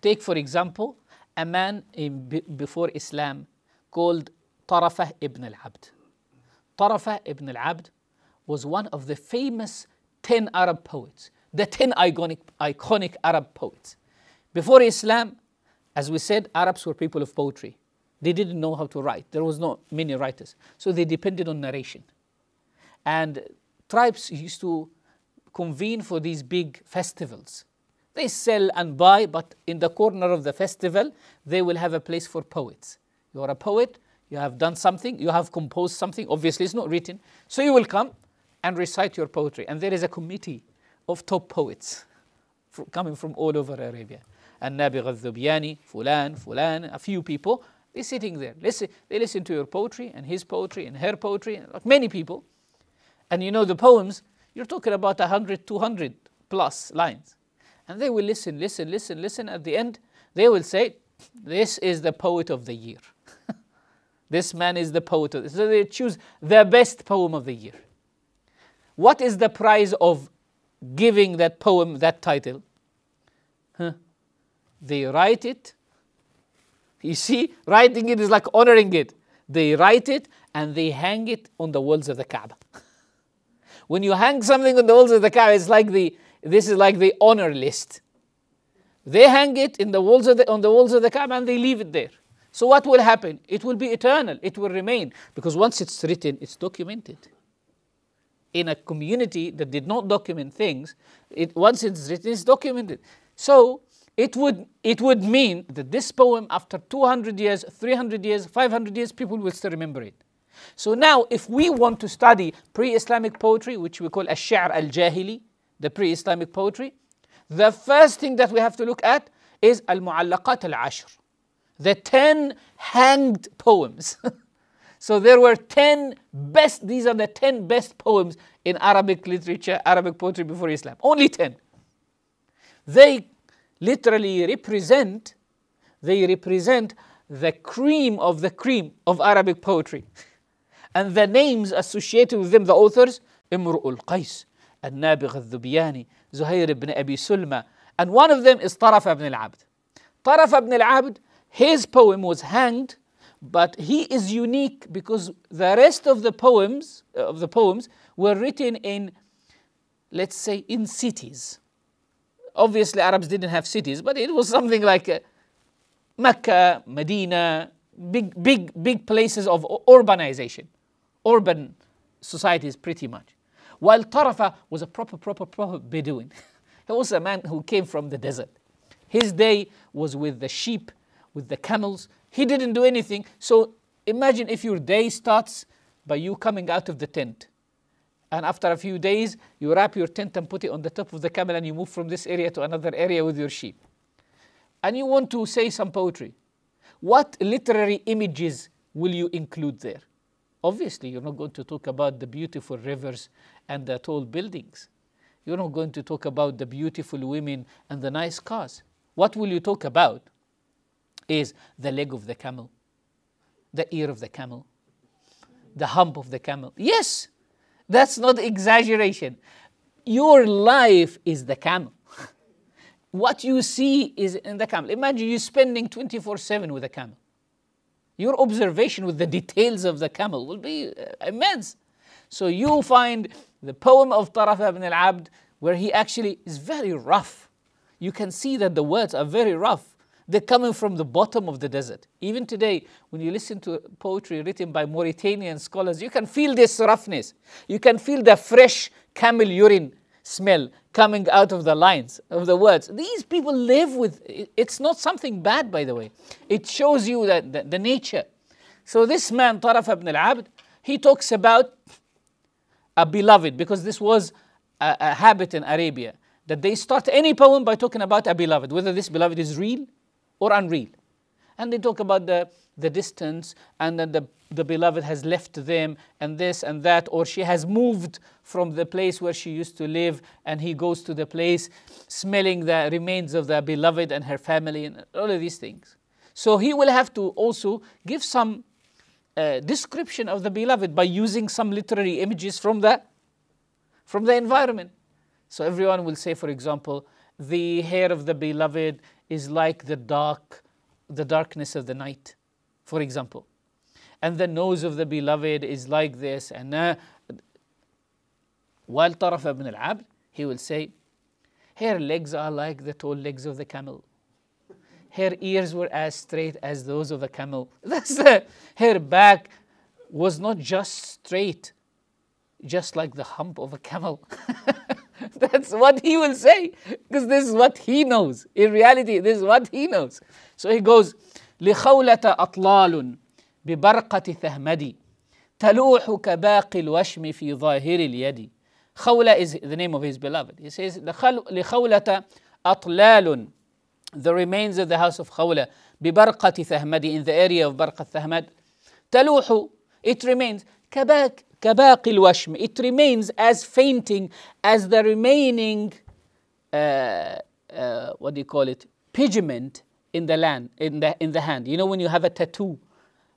Take, for example, a man in, before Islam called Tarafah ibn al-Abd. Tarafah ibn al-Abd was one of the famous 10 Arab poets, the 10 iconic, iconic Arab poets. Before Islam, as we said, Arabs were people of poetry. They didn't know how to write. There was not many writers. So they depended on narration. And tribes used to convene for these big festivals they sell and buy, but in the corner of the festival, they will have a place for poets. You are a poet, you have done something, you have composed something, obviously it's not written. So you will come and recite your poetry. And there is a committee of top poets coming from all over Arabia. And Nabi Ghazzubiani, Fulan, Fulan, a few people, they're sitting there. Listen, they listen to your poetry and his poetry and her poetry, and like many people. And you know the poems, you're talking about 100, 200 plus lines. And they will listen, listen, listen, listen. At the end, they will say, This is the poet of the year. this man is the poet of the So they choose the best poem of the year. What is the price of giving that poem that title? Huh? They write it. You see, writing it is like honoring it. They write it and they hang it on the walls of the Kaaba. when you hang something on the walls of the Kaaba, it's like the, this is like the honor list. They hang it in the walls of the, on the walls of the Kaaba and they leave it there. So what will happen? It will be eternal. It will remain because once it's written, it's documented. In a community that did not document things, it, once it's written, it's documented. So it would, it would mean that this poem, after 200 years, 300 years, 500 years, people will still remember it. So now, if we want to study pre Islamic poetry, which we call Ash-Sha'r al-Jahili, the pre-Islamic poetry, the first thing that we have to look at is Al-Mu'allaqat al-Ashr, the 10 hanged poems. so there were 10 best, these are the 10 best poems in Arabic literature, Arabic poetry before Islam, only 10. They literally represent, they represent the cream of the cream of Arabic poetry. and the names associated with them, the authors, Imru' al Qais, النابغ الذبياني زهير بن أبي سلمة and one of them is طرف بن al-Abd طرف ibn al-Abd his poem was hanged but he is unique because the rest of the poems uh, of the poems were written in let's say in cities obviously Arabs didn't have cities but it was something like uh, Mecca Medina big big big places of urbanization urban societies pretty much while Tarafa was a proper, proper, proper Bedouin. he was a man who came from the desert. His day was with the sheep, with the camels. He didn't do anything. So imagine if your day starts by you coming out of the tent. And after a few days, you wrap your tent and put it on the top of the camel and you move from this area to another area with your sheep. And you want to say some poetry. What literary images will you include there? Obviously, you're not going to talk about the beautiful rivers and the tall buildings. You're not going to talk about the beautiful women and the nice cars. What will you talk about is the leg of the camel, the ear of the camel, the hump of the camel. Yes, that's not exaggeration. Your life is the camel. what you see is in the camel. Imagine you spending 24 7 with a camel. Your observation with the details of the camel will be uh, immense. So you find the poem of Taraf ibn al-Abd, where he actually is very rough. You can see that the words are very rough. They're coming from the bottom of the desert. Even today, when you listen to poetry written by Mauritanian scholars, you can feel this roughness. You can feel the fresh camel urine smell coming out of the lines of the words. These people live with it's not something bad, by the way. It shows you that the, the nature. So this man, Taraf ibn al-Abd, he talks about a beloved, because this was a, a habit in Arabia, that they start any poem by talking about a beloved, whether this beloved is real or unreal. And they talk about the, the distance and then the, the beloved has left them and this and that, or she has moved from the place where she used to live and he goes to the place smelling the remains of the beloved and her family and all of these things. So he will have to also give some uh, description of the beloved by using some literary images from the, from the environment. So everyone will say, for example, the hair of the beloved is like the dark, the darkness of the night, for example. And the nose of the beloved is like this. And uh, while Taraf ibn al-Abd, he will say, her legs are like the tall legs of the camel her ears were as straight as those of a camel. That's the, her back was not just straight, just like the hump of a camel. That's what he will say, because this is what he knows. In reality, this is what he knows. So he goes, لخولة أطلال ببرقة ثهمدي تلوح كباقي الوشم في ظاهر اليدي. خولة is the name of his beloved. He says, لخولة أطلال the remains of the house of Khawla, ببرقة ثهمد in the area of برقة ثهمد تلوح it remains كباك كباقي الوشم it remains as fainting as the remaining uh, uh, what do you call it pigment in the land in the in the hand you know when you have a tattoo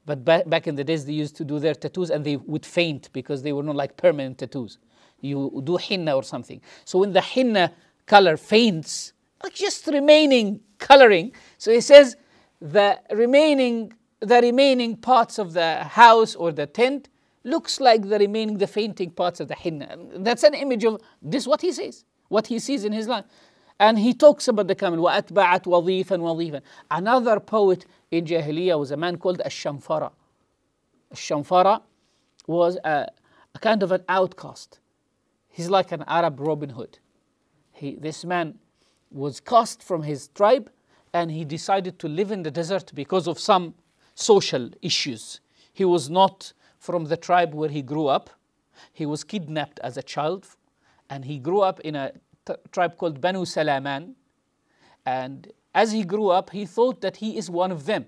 but back, back in the days they used to do their tattoos and they would faint because they were not like permanent tattoos you do henna or something so when the henna color faints like just remaining coloring. So he says the remaining, the remaining parts of the house or the tent looks like the remaining, the fainting parts of the hinna. That's an image of this, what he says, what he sees in his life. And he talks about the camel, وَأَتْبَعَتْ وَظِيفًا وَظِيفًا Another poet in Jahiliya was a man called Ash-Shamfara. Ash-Shamfara was a, a kind of an outcast. He's like an Arab Robin Hood. He, this man was cast from his tribe and he decided to live in the desert because of some social issues. He was not from the tribe where he grew up. He was kidnapped as a child and he grew up in a tribe called Banu Salaman. And as he grew up, he thought that he is one of them.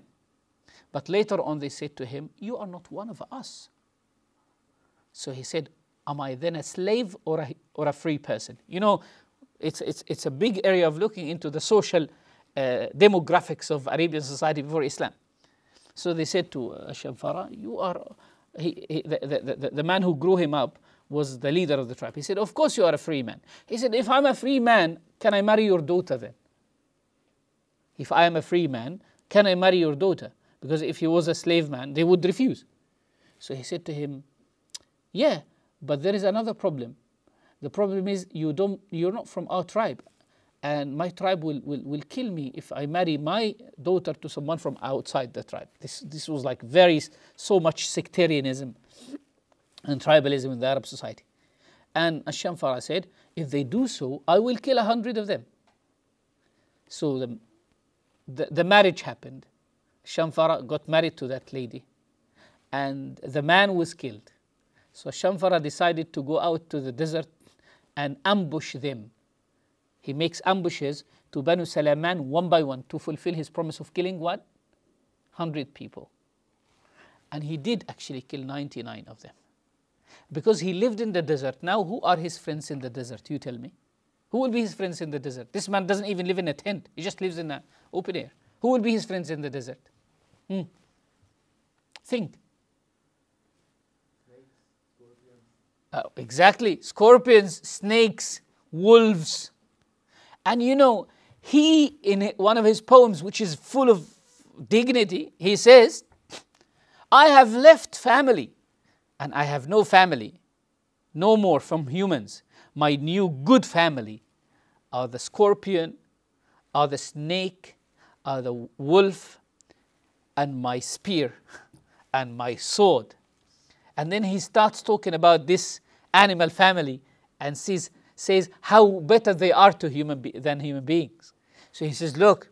But later on, they said to him, You are not one of us. So he said, Am I then a slave or a, or a free person? You know, it's, it's, it's a big area of looking into the social uh, demographics of Arabian society before Islam. So they said to uh, Shamfara, you are, he, he, the, the, the, the man who grew him up was the leader of the tribe. He said, of course you are a free man. He said, if I'm a free man, can I marry your daughter then? If I am a free man, can I marry your daughter? Because if he was a slave man, they would refuse. So he said to him, yeah, but there is another problem. The problem is you don't, you're not from our tribe. And my tribe will, will, will kill me if I marry my daughter to someone from outside the tribe. This, this was like very, so much sectarianism and tribalism in the Arab society. And Ash-Shamfara said, if they do so, I will kill a hundred of them. So the, the, the marriage happened. Shamfara got married to that lady and the man was killed. So Shamfara decided to go out to the desert and ambush them. He makes ambushes to Banu Salaman one by one to fulfill his promise of killing what? 100 people. And he did actually kill 99 of them. Because he lived in the desert. Now, who are his friends in the desert? You tell me. Who will be his friends in the desert? This man doesn't even live in a tent, he just lives in the open air. Who will be his friends in the desert? Hmm. Think. Uh, exactly. Scorpions, snakes, wolves. And you know, he, in one of his poems, which is full of dignity, he says, I have left family and I have no family, no more from humans. My new good family are the scorpion, are the snake, are the wolf, and my spear, and my sword. And then he starts talking about this animal family and sees, says how better they are to human than human beings. So he says, look,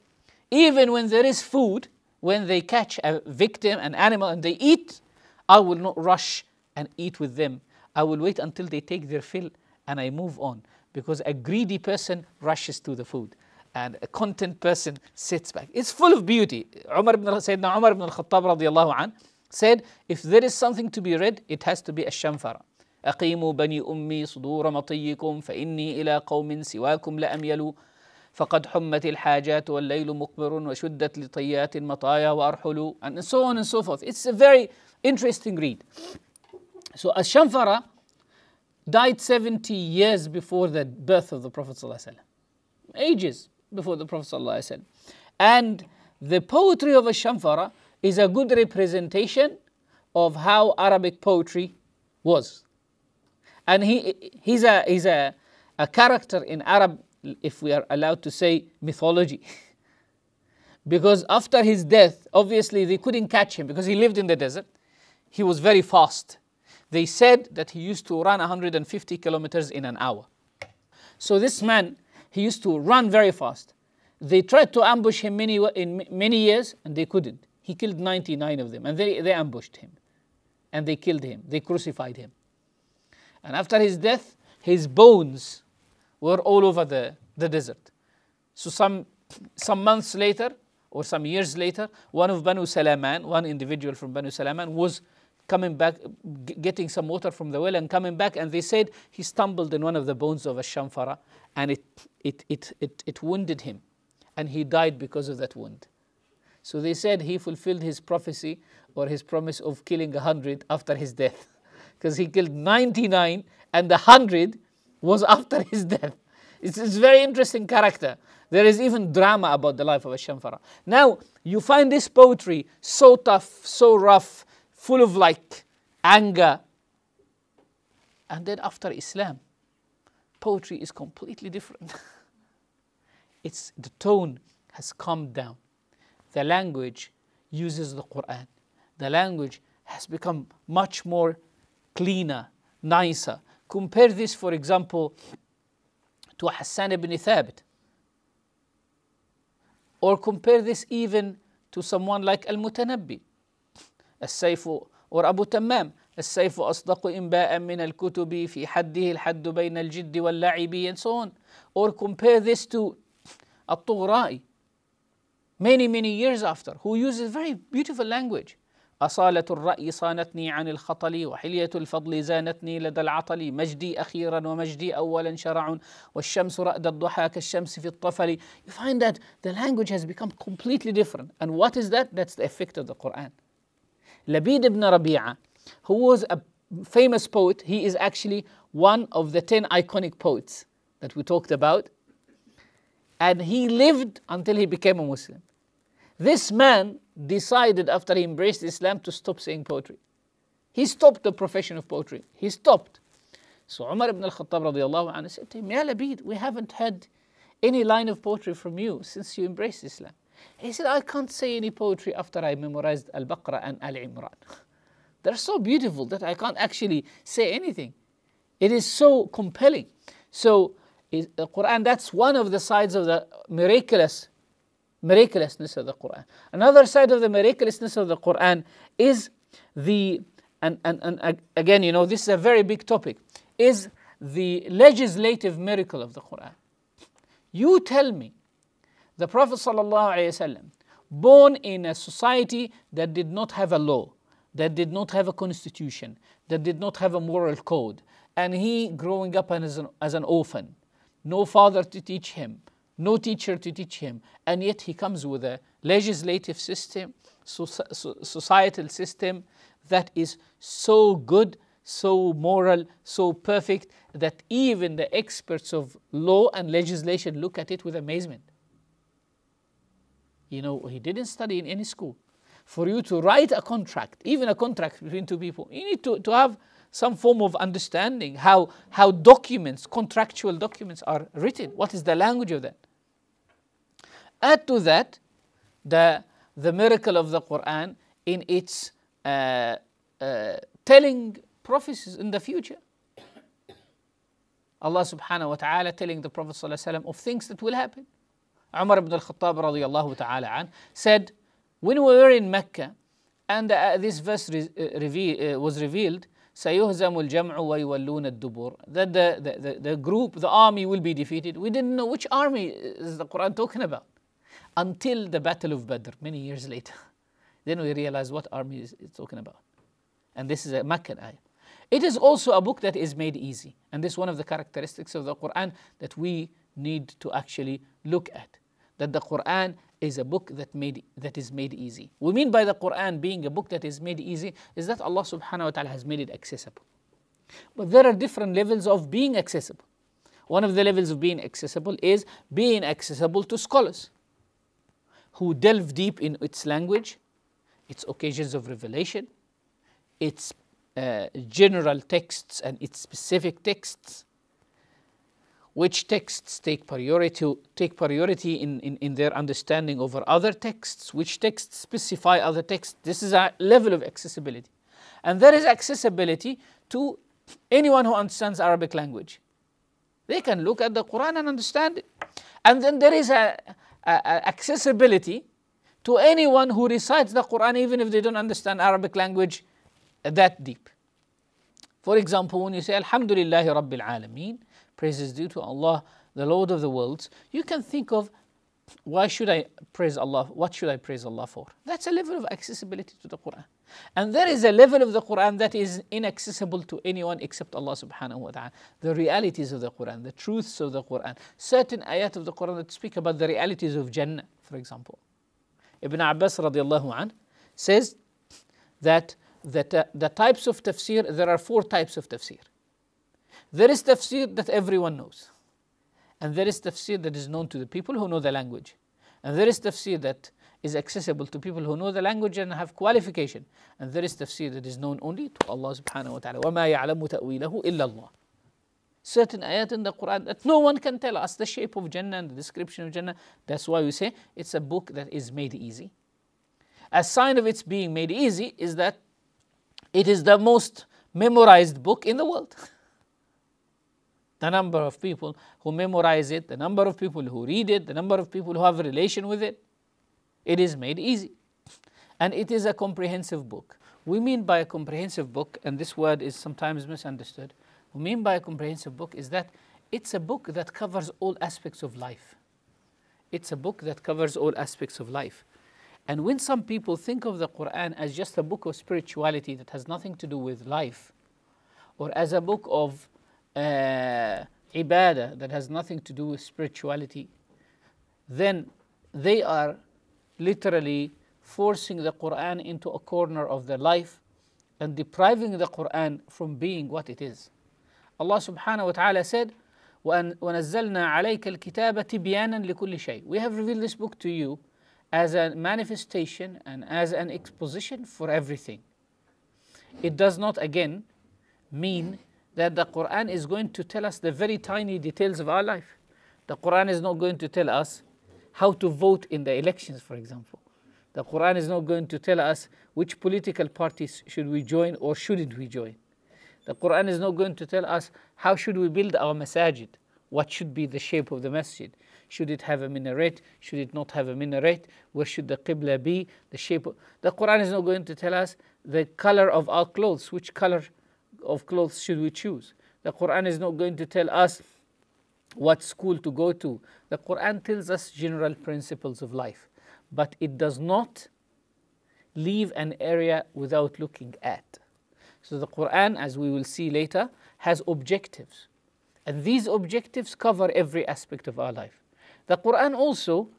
even when there is food, when they catch a victim, an animal, and they eat, I will not rush and eat with them. I will wait until they take their fill and I move on. Because a greedy person rushes to the food and a content person sits back. It's full of beauty. Umar ibn, Sayyidina Umar ibn al-Khattab radiallahu anhu, said, if there is something to be read, it has to be a shamfara أقيموا بني أمي صدور مطيكم فإني إلى قوم سواكم لأميل فقد حمت الحاجات والليل مقبر وشدت لطيات مطايا وأرحل and so on and so forth. It's a very interesting read. So a shamfara died 70 years before the birth of the Prophet ﷺ. Ages before the Prophet ﷺ. And the poetry of a shamfara is a good representation of how Arabic poetry was. And he, he's, a, he's a, a character in Arab, if we are allowed to say, mythology. because after his death, obviously they couldn't catch him because he lived in the desert. He was very fast. They said that he used to run 150 kilometers in an hour. So this man, he used to run very fast. They tried to ambush him many, in many years and they couldn't. He killed 99 of them and they, they ambushed him and they killed him, they crucified him. And after his death, his bones were all over the, the desert. So some, some months later or some years later, one of Banu Salaman, one individual from Banu Salaman was coming back, getting some water from the well and coming back. And they said he stumbled in one of the bones of a shamfara and it, it, it, it, it wounded him. And he died because of that wound. So they said he fulfilled his prophecy or his promise of killing a 100 after his death because he killed 99 and the 100 was after his death. It's, it's very interesting character. There is even drama about the life of Ashamfara. Now, you find this poetry so tough, so rough, full of like anger. And then after Islam, poetry is completely different. it's the tone has calmed down the language uses the Quran. The language has become much more cleaner, nicer. Compare this, for example, to Hassan ibn Thabit. Or compare this even to someone like Al Mutanabbi, Al Sayfu, or Abu Tammam. السيف أصدق إنباء من الكتب في حده الحد بين الجد واللعب and so on or compare this to الطغرائي many, many years after, who uses very beautiful language. أصالة الرأي صانتني عن الخطل وحلية الفضل زانتني لدى العطل مجدي أخيرا ومجدي أولا شرع والشمس رأد الضحى كالشمس في الطفل You find that the language has become completely different and what is that? That's the effect of the Quran Labid ibn Rabi'a who was a famous poet he is actually one of the 10 iconic poets that we talked about and he lived until he became a Muslim. This man decided after he embraced Islam to stop saying poetry. He stopped the profession of poetry. He stopped. So Umar ibn al-Khattab radiallahu anhu said to him, Ya Labid, we haven't had any line of poetry from you since you embraced Islam. He said, I can't say any poetry after I memorized Al-Baqarah and Al-Imran. They're so beautiful that I can't actually say anything. It is so compelling. So is the Quran. That's one of the sides of the miraculous miraculousness of the Quran. Another side of the miraculousness of the Quran is the and, and, and again, you know, this is a very big topic, is the legislative miracle of the Quran. You tell me, the Prophet ﷺ, born in a society that did not have a law, that did not have a constitution, that did not have a moral code, and he growing up as an, as an orphan, no father to teach him, no teacher to teach him, and yet he comes with a legislative system, societal system that is so good, so moral, so perfect that even the experts of law and legislation look at it with amazement. You know, he didn't study in any school. For you to write a contract, even a contract between two people, you need to, to have some form of understanding how, how documents, contractual documents are written. What is the language of that? Add to that the, the miracle of the Quran in its uh, uh, telling prophecies in the future. Allah subhanahu wa ta'ala telling the Prophet of things that will happen. Umar ibn al-Khattab radiallahu ta'ala an said, when we were in Mecca and uh, this verse re uh, uh, was revealed, سيهزم الجمع ويولون الدبر that the, the, the, group, the army will be defeated. We didn't know which army is the Quran talking about until the Battle of Badr many years later. then we realize what army is it's talking about. And this is a Meccan ayah. It is also a book that is made easy. And this is one of the characteristics of the Quran that we need to actually look at. That the Quran is a book that, made, that is made easy. We mean by the Quran being a book that is made easy is that Allah subhanahu wa ta'ala has made it accessible. But there are different levels of being accessible. One of the levels of being accessible is being accessible to scholars who delve deep in its language, its occasions of revelation, its uh, general texts and its specific texts, which texts take priority, take priority in, in, in their understanding over other texts, which texts specify other texts. This is a level of accessibility. And there is accessibility to anyone who understands Arabic language. They can look at the Quran and understand it. And then there is a, a, a accessibility to anyone who recites the Quran even if they don't understand Arabic language that deep. For example, when you say Alhamdulillahi Rabbil Alameen, praise is due to Allah, the Lord of the worlds, you can think of why should I praise Allah? What should I praise Allah for? That's a level of accessibility to the Quran. And there is a level of the Quran that is inaccessible to anyone except Allah subhanahu wa ta'ala. The realities of the Quran, the truths of the Quran, certain ayat of the Quran that speak about the realities of Jannah, for example. Ibn Abbas radiallahu an says that the, uh, the types of tafsir, there are four types of tafsir. There is tafsir that everyone knows, and there is tafsir that is known to the people who know the language, and there is tafsir that is accessible to people who know the language and have qualification, and there is tafsir that is known only to Allah subhanahu wa ta'ala. وَمَا يَعْلَمُ تَأْوِيلَهُ إِلَّا اللَّهُ certain ayat in the Quran that no one can tell us the shape of Jannah and the description of Jannah. That's why we say it's a book that is made easy. A sign of its being made easy is that it is the most memorized book in the world. the number of people who memorize it, the number of people who read it, the number of people who have a relation with it. It is made easy. And it is a comprehensive book. We mean by a comprehensive book, and this word is sometimes misunderstood, we mean by a comprehensive book is that it's a book that covers all aspects of life. It's a book that covers all aspects of life. And when some people think of the Quran as just a book of spirituality that has nothing to do with life, or as a book of uh, ibadah that has nothing to do with spirituality, then they are literally forcing the Quran into a corner of their life and depriving the Quran from being what it is. Allah subhanahu wa ta'ala said, وَنَزَّلْنَا عَلَيْكَ الْكِتَابَ تِبْيَانًا لِكُلِّ شَيْءٍ We have revealed this book to you as a manifestation and as an exposition for everything. It does not again mean that the Quran is going to tell us the very tiny details of our life. The Quran is not going to tell us how to vote in the elections, for example. The Quran is not going to tell us which political parties should we join or shouldn't we join. The Quran is not going to tell us how should we build our masajid, what should be the shape of the masjid. Should it have a minaret? Should it not have a minaret? Where should the qibla be? The shape of... The Quran is not going to tell us the color of our clothes, which color of clothes should we choose? The Quran is not going to tell us what school to go to. The Quran tells us general principles of life, but it does not leave an area without looking at. So the Quran, as we will see later, has objectives. And these objectives cover every aspect of our life. The Quran also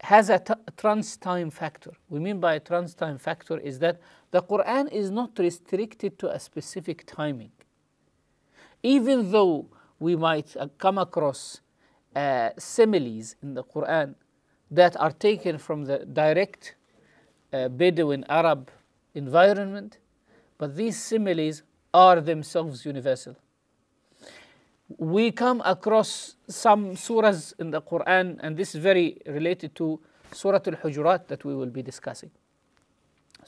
has a trans time factor. We mean by a trans time factor is that the Quran is not restricted to a specific timing. Even though we might uh, come across uh, similes in the Quran that are taken from the direct uh, Bedouin Arab environment, but these similes are themselves universal. We come across some surahs in the Quran, and this is very related to Surah Al Hujurat that we will be discussing.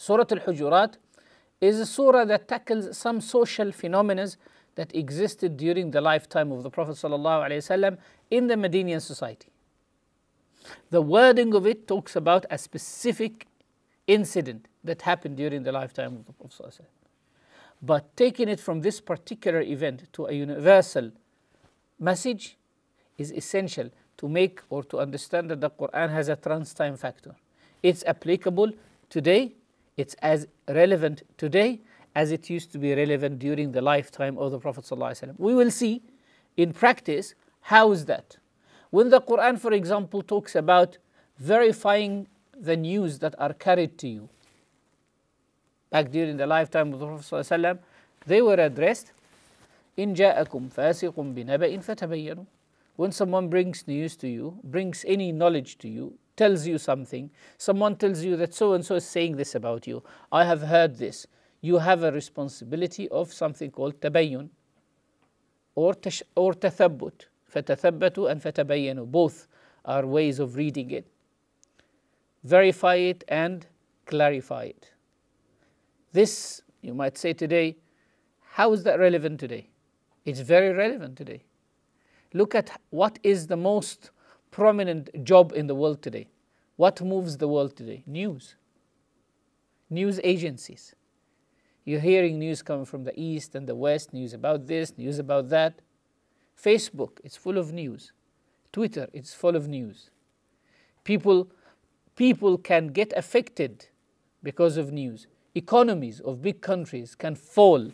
Surah Al Hujurat is a surah that tackles some social phenomena that existed during the lifetime of the Prophet ﷺ in the Medinian society. The wording of it talks about a specific incident that happened during the lifetime of the Prophet. ﷺ. But taking it from this particular event to a universal message is essential to make or to understand that the Quran has a trans time factor. It's applicable today it's as relevant today as it used to be relevant during the lifetime of the Prophet ﷺ. We will see in practice how is that. When the Quran, for example, talks about verifying the news that are carried to you, back during the lifetime of the Prophet ﷺ, they were addressed in جاءكم فاسق بنبأ فتبينوا when someone brings news to you brings any knowledge to you tells you something. Someone tells you that so and so is saying this about you. I have heard this. You have a responsibility of something called tabayyun or, tash- or tathabbut. Fatathabbatu and fatabayyanu. Both are ways of reading it. Verify it and clarify it. This, you might say today, how is that relevant today? It's very relevant today. Look at what is the most prominent job in the world today. What moves the world today? News. News agencies. You're hearing news coming from the east and the west, news about this, news about that. Facebook, it's full of news. Twitter, it's full of news. People, people can get affected because of news. Economies of big countries can fall.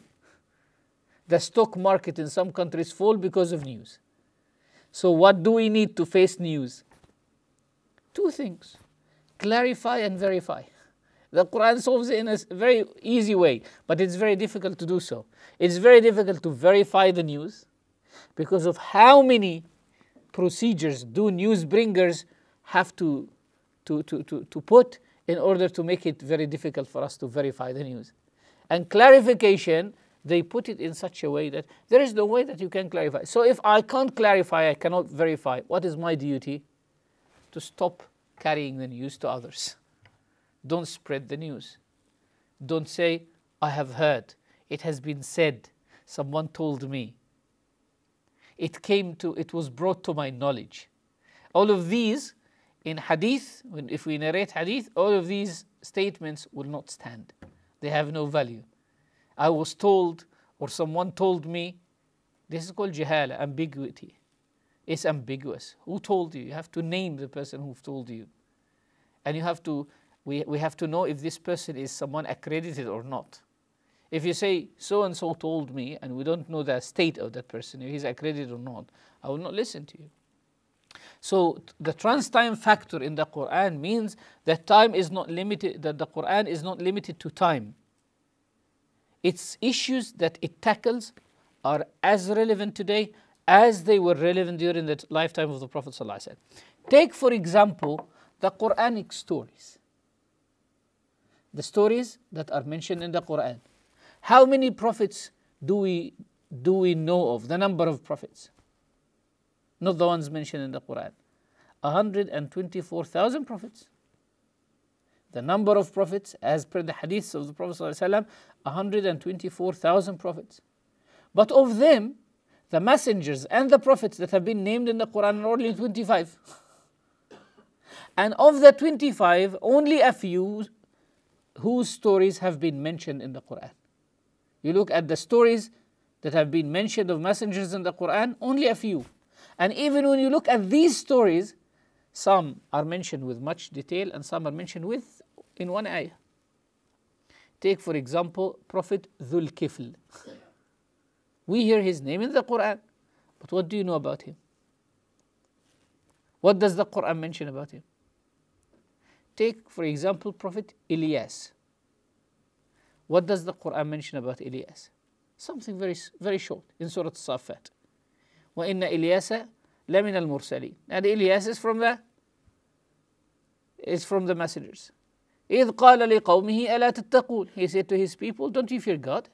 The stock market in some countries fall because of news. So what do we need to face news? Two things, clarify and verify. The Quran solves it in a very easy way, but it's very difficult to do so. It's very difficult to verify the news because of how many procedures do news bringers have to, to, to, to, to put in order to make it very difficult for us to verify the news. And clarification they put it in such a way that there is no way that you can clarify. So if I can't clarify, I cannot verify, what is my duty? To stop carrying the news to others. Don't spread the news. Don't say, I have heard. It has been said. Someone told me. It came to, it was brought to my knowledge. All of these in hadith, if we narrate hadith, all of these statements will not stand. They have no value. I was told or someone told me, this is called jahala, ambiguity. It's ambiguous. Who told you? You have to name the person who told you. And you have to, we, we have to know if this person is someone accredited or not. If you say, so and so told me, and we don't know the state of that person, if he's accredited or not, I will not listen to you. So the trans time factor in the Quran means that time is not limited, that the Quran is not limited to time its issues that it tackles are as relevant today as they were relevant during the lifetime of the Prophet Take, for example, the Quranic stories. The stories that are mentioned in the Quran. How many prophets do we, do we know of? The number of prophets. Not the ones mentioned in the Quran. 124,000 prophets the number of prophets as per the hadith of the Prophet 124,000 prophets. But of them, the messengers and the prophets that have been named in the Quran are only 25. And of the 25, only a few whose stories have been mentioned in the Quran. You look at the stories that have been mentioned of messengers in the Quran, only a few. And even when you look at these stories, some are mentioned with much detail and some are mentioned with in one ayah. Take for example Prophet Dhul Kifl. We hear his name in the Quran, but what do you know about him? What does the Quran mention about him? Take for example Prophet Ilyas. What does the Quran mention about Ilyas? Something very, very short in Surah Safat. وَإِنَّ إِلْيَاسَ لَمِنَ الْمُرْسَلِينَ And Elias is from the is from the messengers. إِذْ قَالَ لِقَوْمِهِ أَلَا تَتَّقُونَ He said to his people, don't you fear God?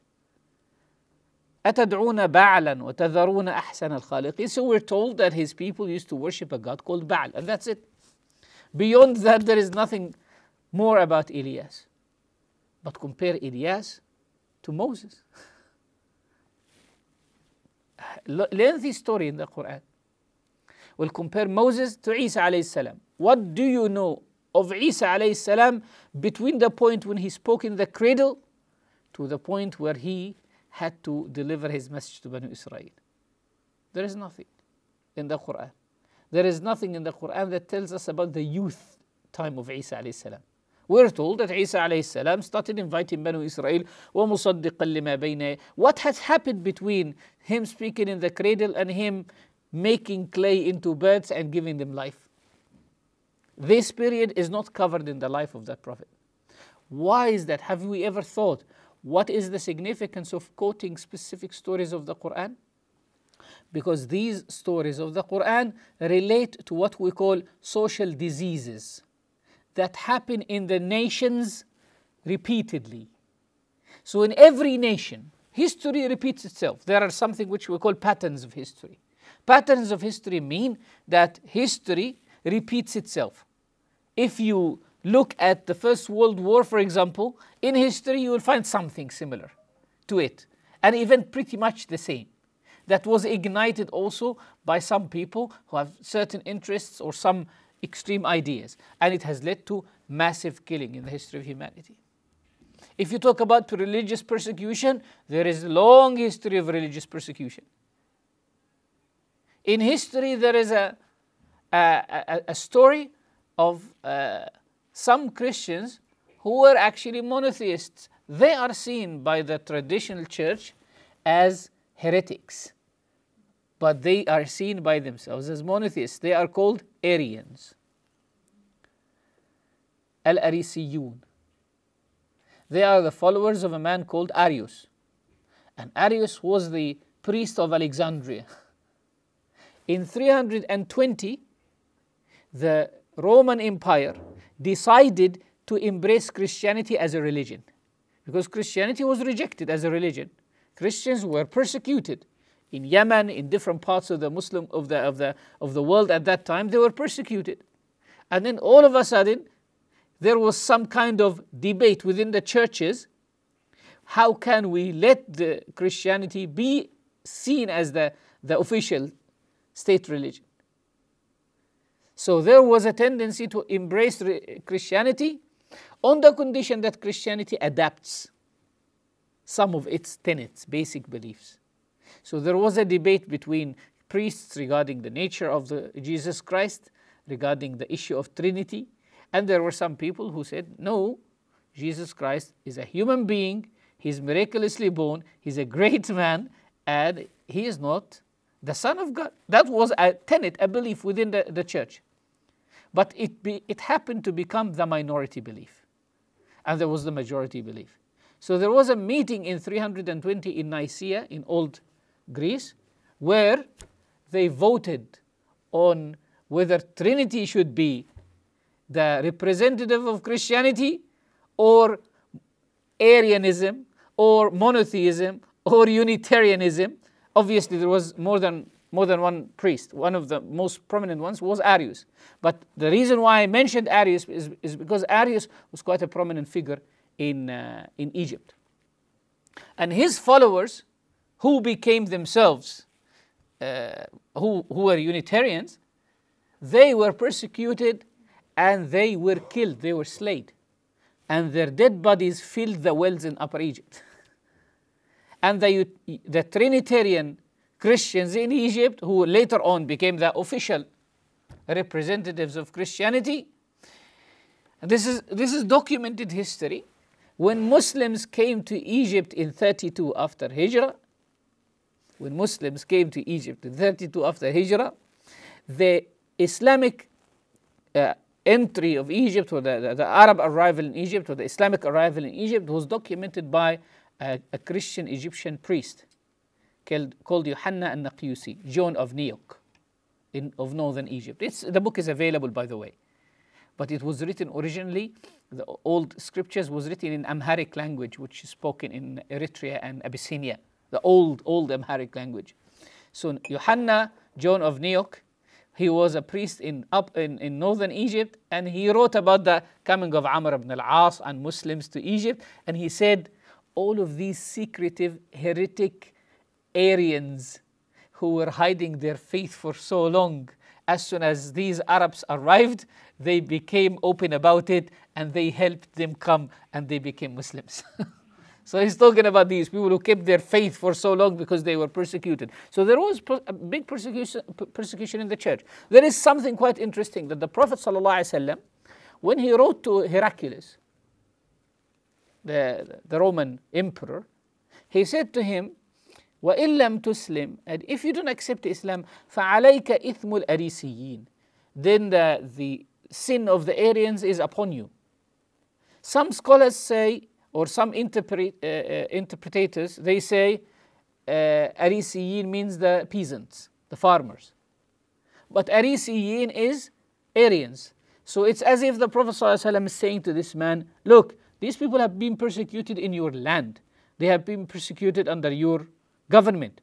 أَتَدْعُونَ بَعْلًا وَتَذَرُونَ أَحْسَنَ الْخَالِقِينَ So we're told that his people used to worship a god called Baal and that's it. Beyond that there is nothing more about Elias. But compare Elias to Moses. Lengthy story in the Quran. We'll compare Moses to Isa alayhi salam. What do you know of Isa alayhi salam between the point when he spoke in the cradle to the point where he had to deliver his message to Banu Israel. There is nothing in the Quran. There is nothing in the Quran that tells us about the youth time of Isa alayhi salam. We're told that Isa alayhi salam started inviting Banu Israel, What has happened between him speaking in the cradle and him making clay into birds and giving them life? This period is not covered in the life of that Prophet. Why is that? Have we ever thought what is the significance of quoting specific stories of the Quran? Because these stories of the Quran relate to what we call social diseases that happen in the nations repeatedly. So, in every nation, history repeats itself. There are something which we call patterns of history. Patterns of history mean that history repeats itself. If you look at the First World War, for example, in history you will find something similar to it, an event pretty much the same that was ignited also by some people who have certain interests or some extreme ideas, and it has led to massive killing in the history of humanity. If you talk about religious persecution, there is a long history of religious persecution. In history, there is a a, a story of uh, some Christians who were actually monotheists. They are seen by the traditional church as heretics, but they are seen by themselves as monotheists. They are called Arians. Al Arisiyun. They are the followers of a man called Arius. And Arius was the priest of Alexandria. In 320, the Roman Empire decided to embrace Christianity as a religion because Christianity was rejected as a religion. Christians were persecuted in Yemen, in different parts of the Muslim of the, of the, of the world at that time, they were persecuted. And then all of a sudden, there was some kind of debate within the churches. How can we let the Christianity be seen as the, the official state religion? So there was a tendency to embrace Christianity on the condition that Christianity adapts some of its tenets, basic beliefs. So there was a debate between priests regarding the nature of the Jesus Christ, regarding the issue of Trinity, and there were some people who said, no, Jesus Christ is a human being, he's miraculously born, he's a great man, and he is not the Son of God. That was a tenet, a belief within the, the church. But it, be, it happened to become the minority belief. And there was the majority belief. So there was a meeting in 320 in Nicaea, in old Greece, where they voted on whether Trinity should be the representative of Christianity or Arianism or monotheism or Unitarianism Obviously, there was more than, more than one priest. One of the most prominent ones was Arius. But the reason why I mentioned Arius is, is because Arius was quite a prominent figure in, uh, in Egypt. And his followers, who became themselves, uh, who, who were Unitarians, they were persecuted and they were killed, they were slayed. And their dead bodies filled the wells in Upper Egypt. and the, the Trinitarian Christians in Egypt, who later on became the official representatives of Christianity. This is, this is documented history. When Muslims came to Egypt in 32 after Hijrah, when Muslims came to Egypt in 32 after Hijrah, the Islamic uh, entry of Egypt or the, the, the Arab arrival in Egypt or the Islamic arrival in Egypt was documented by a, a Christian Egyptian priest called, called Yohanna al Naqiusi, John of Neok, in, of northern Egypt. It's, the book is available, by the way. But it was written originally, the old scriptures was written in Amharic language, which is spoken in Eritrea and Abyssinia, the old, old Amharic language. So Yohanna, John of Neok, he was a priest in, up in, in northern Egypt, and he wrote about the coming of Amr ibn al-As and Muslims to Egypt, and he said, all of these secretive heretic Aryans who were hiding their faith for so long. As soon as these Arabs arrived, they became open about it and they helped them come and they became Muslims. so he's talking about these people who kept their faith for so long because they were persecuted. So there was a big persecution, persecution in the church. There is something quite interesting that the Prophet, when he wrote to Heraclius, the, the Roman emperor, he said to him, وَإِن لَمْ تُسْلِمْ And if you don't accept Islam, فَعَلَيْكَ إِثْمُ الْأَرِيسِيِّينَ Then the, the sin of the Arians is upon you. Some scholars say, or some interpret, uh, uh, interpreters, they say uh, Arisiyin means the peasants, the farmers. But Arisiyin is Arians. So it's as if the Prophet ﷺ is saying to this man, look, these people have been persecuted in your land. They have been persecuted under your government.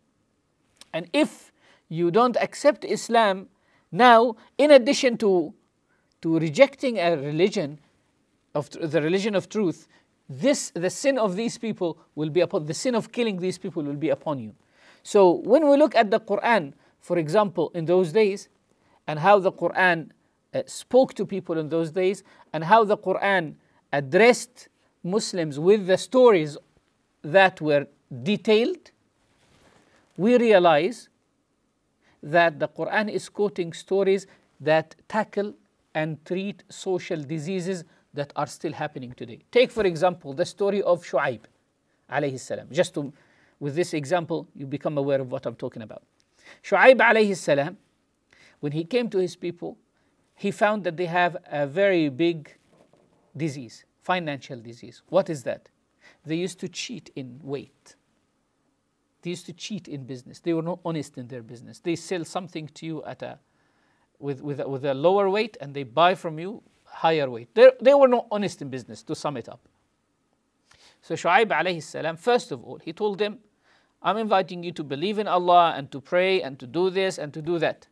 And if you don't accept Islam, now in addition to, to rejecting a religion, of the religion of truth, this the sin of these people will be upon the sin of killing these people will be upon you. So when we look at the Quran, for example, in those days, and how the Quran uh, spoke to people in those days, and how the Quran addressed Muslims with the stories that were detailed, we realize that the Quran is quoting stories that tackle and treat social diseases that are still happening today. Take, for example, the story of Shu'aib, alayhi salam. Just to, with this example, you become aware of what I'm talking about. Shu'aib, alayhi salam, when he came to his people, he found that they have a very big disease financial disease. What is that? They used to cheat in weight. They used to cheat in business. They were not honest in their business. They sell something to you at a, with, with, a, with a lower weight and they buy from you higher weight. They're, they were not honest in business, to sum it up. So Shu'aib alayhi salam, first of all, he told them, I'm inviting you to believe in Allah and to pray and to do this and to do that.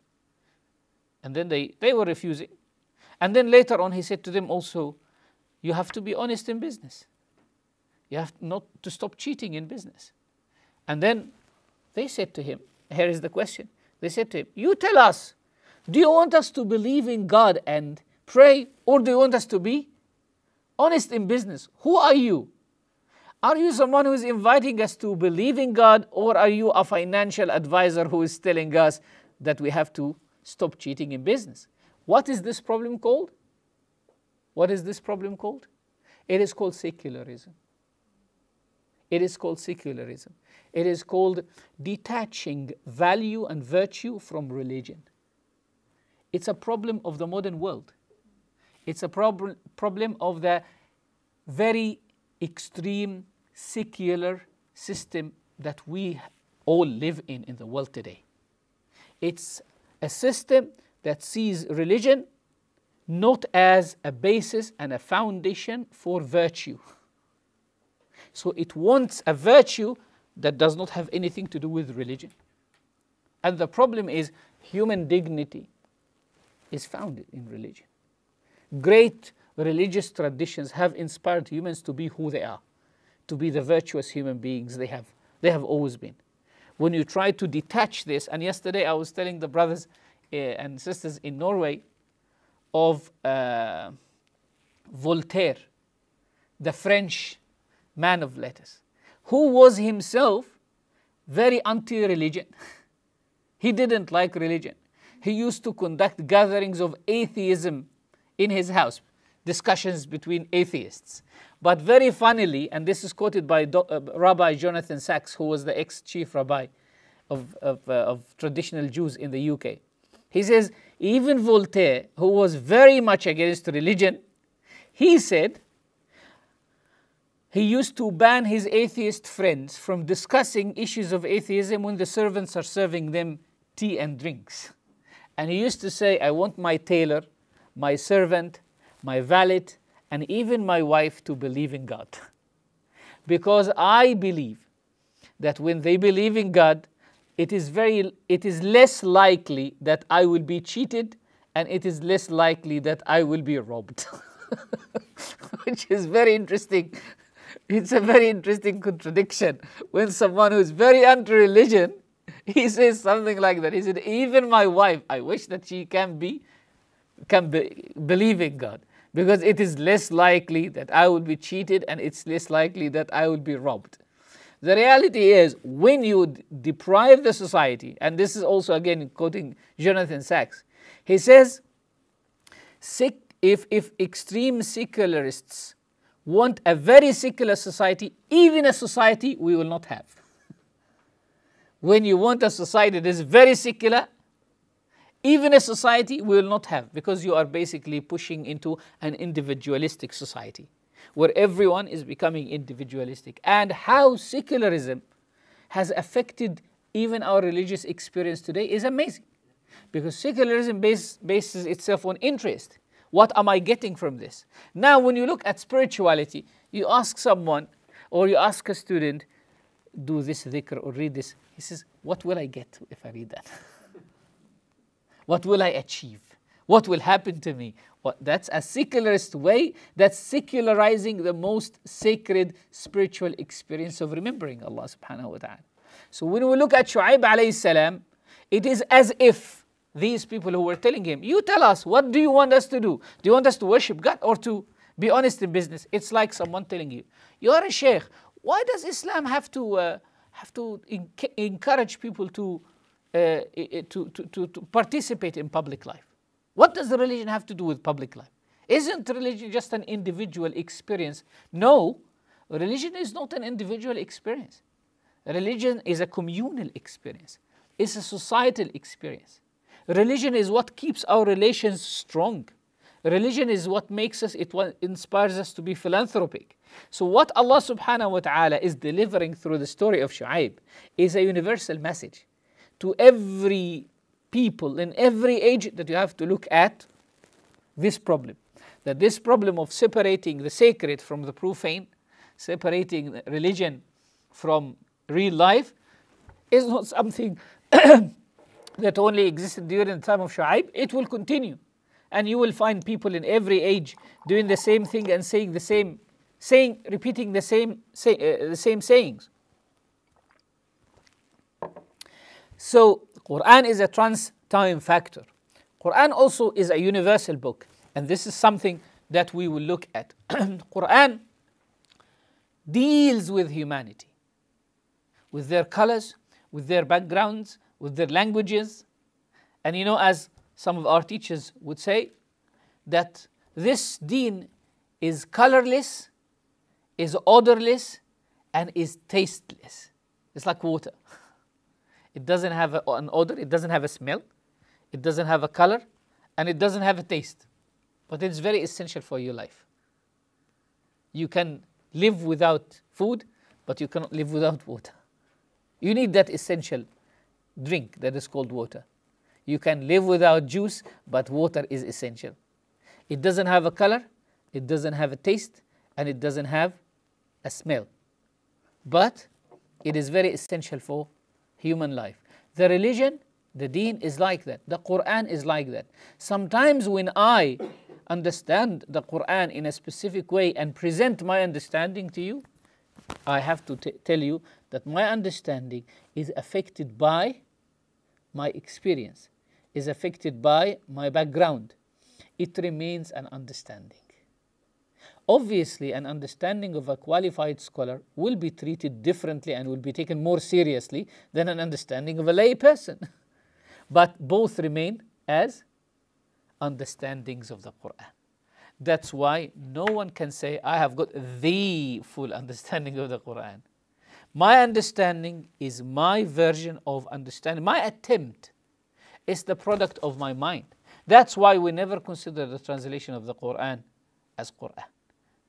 And then they, they were refusing. And then later on, he said to them also, you have to be honest in business. You have not to stop cheating in business. And then they said to him, Here is the question. They said to him, You tell us, do you want us to believe in God and pray, or do you want us to be honest in business? Who are you? Are you someone who is inviting us to believe in God, or are you a financial advisor who is telling us that we have to stop cheating in business? What is this problem called? What is this problem called? It is called secularism. It is called secularism. It is called detaching value and virtue from religion. It's a problem of the modern world. It's a prob- problem of the very extreme secular system that we all live in in the world today. It's a system that sees religion not as a basis and a foundation for virtue. So it wants a virtue that does not have anything to do with religion. And the problem is human dignity is founded in religion. Great religious traditions have inspired humans to be who they are, to be the virtuous human beings they have, they have always been. When you try to detach this, and yesterday I was telling the brothers eh, and sisters in Norway of uh, Voltaire, the French man of letters, who was himself very anti religion. he didn't like religion. He used to conduct gatherings of atheism in his house, discussions between atheists. But very funnily, and this is quoted by Do uh, Rabbi Jonathan Sachs, who was the ex chief rabbi of, of, uh, of traditional Jews in the UK he says, even Voltaire, who was very much against religion, he said he used to ban his atheist friends from discussing issues of atheism when the servants are serving them tea and drinks. And he used to say, I want my tailor, my servant, my valet, and even my wife to believe in God. because I believe that when they believe in God, it is, very, it is less likely that I will be cheated and it is less likely that I will be robbed, which is very interesting. It's a very interesting contradiction when someone who is very anti-religion, he says something like that. He said, even my wife, I wish that she can be, can be, believe in God because it is less likely that I will be cheated and it's less likely that I will be robbed. The reality is, when you deprive the society, and this is also again quoting Jonathan Sachs, he says, if, if extreme secularists want a very secular society, even a society we will not have. when you want a society that is very secular, even a society we will not have because you are basically pushing into an individualistic society where everyone is becoming individualistic, and how secularism has affected even our religious experience today is amazing. Because secularism base, bases itself on interest. What am I getting from this? Now, when you look at spirituality, you ask someone or you ask a student, do this dhikr or read this. He says, What will I get if I read that? what will I achieve? What will happen to me? Well, that's a secularist way. That's secularizing the most sacred spiritual experience of remembering Allah subhanahu wa ta'ala. So when we look at Shu'aib alayhi salam, it is as if these people who were telling him, you tell us, what do you want us to do? Do you want us to worship God or to be honest in business? It's like someone telling you, you are a sheikh. Why does Islam have to uh, have to encourage people to, uh, to, to, to, to participate in public life? What does the religion have to do with public life? Isn't religion just an individual experience? No, religion is not an individual experience. Religion is a communal experience, it's a societal experience. Religion is what keeps our relations strong. Religion is what makes us, it inspires us to be philanthropic. So, what Allah subhanahu wa ta'ala is delivering through the story of Shu'aib is a universal message to every people in every age that you have to look at this problem. That this problem of separating the sacred from the profane, separating religion from real life, is not something that only existed during the time of Shu'aib. It will continue. And you will find people in every age doing the same thing and saying the same, saying, repeating the same, say, uh, the same sayings. So Quran is a trans time factor. Quran also is a universal book, and this is something that we will look at. Quran deals with humanity, with their colors, with their backgrounds, with their languages. And you know, as some of our teachers would say, that this deen is colorless, is odorless, and is tasteless. It's like water. It doesn't have a, an odor, it doesn't have a smell, it doesn't have a color, and it doesn't have a taste. But it's very essential for your life. You can live without food, but you cannot live without water. You need that essential drink that is called water. You can live without juice, but water is essential. It doesn't have a color, it doesn't have a taste, and it doesn't have a smell. But it is very essential for human life. The religion, the deen is like that. The Quran is like that. Sometimes when I understand the Quran in a specific way and present my understanding to you, I have to tell you that my understanding is affected by my experience, is affected by my background. It remains an understanding obviously an understanding of a qualified scholar will be treated differently and will be taken more seriously than an understanding of a lay person. but both remain as understandings of the Quran. That's why no one can say, I have got the full understanding of the Quran. My understanding is my version of understanding. My attempt is the product of my mind. That's why we never consider the translation of the Quran as Quran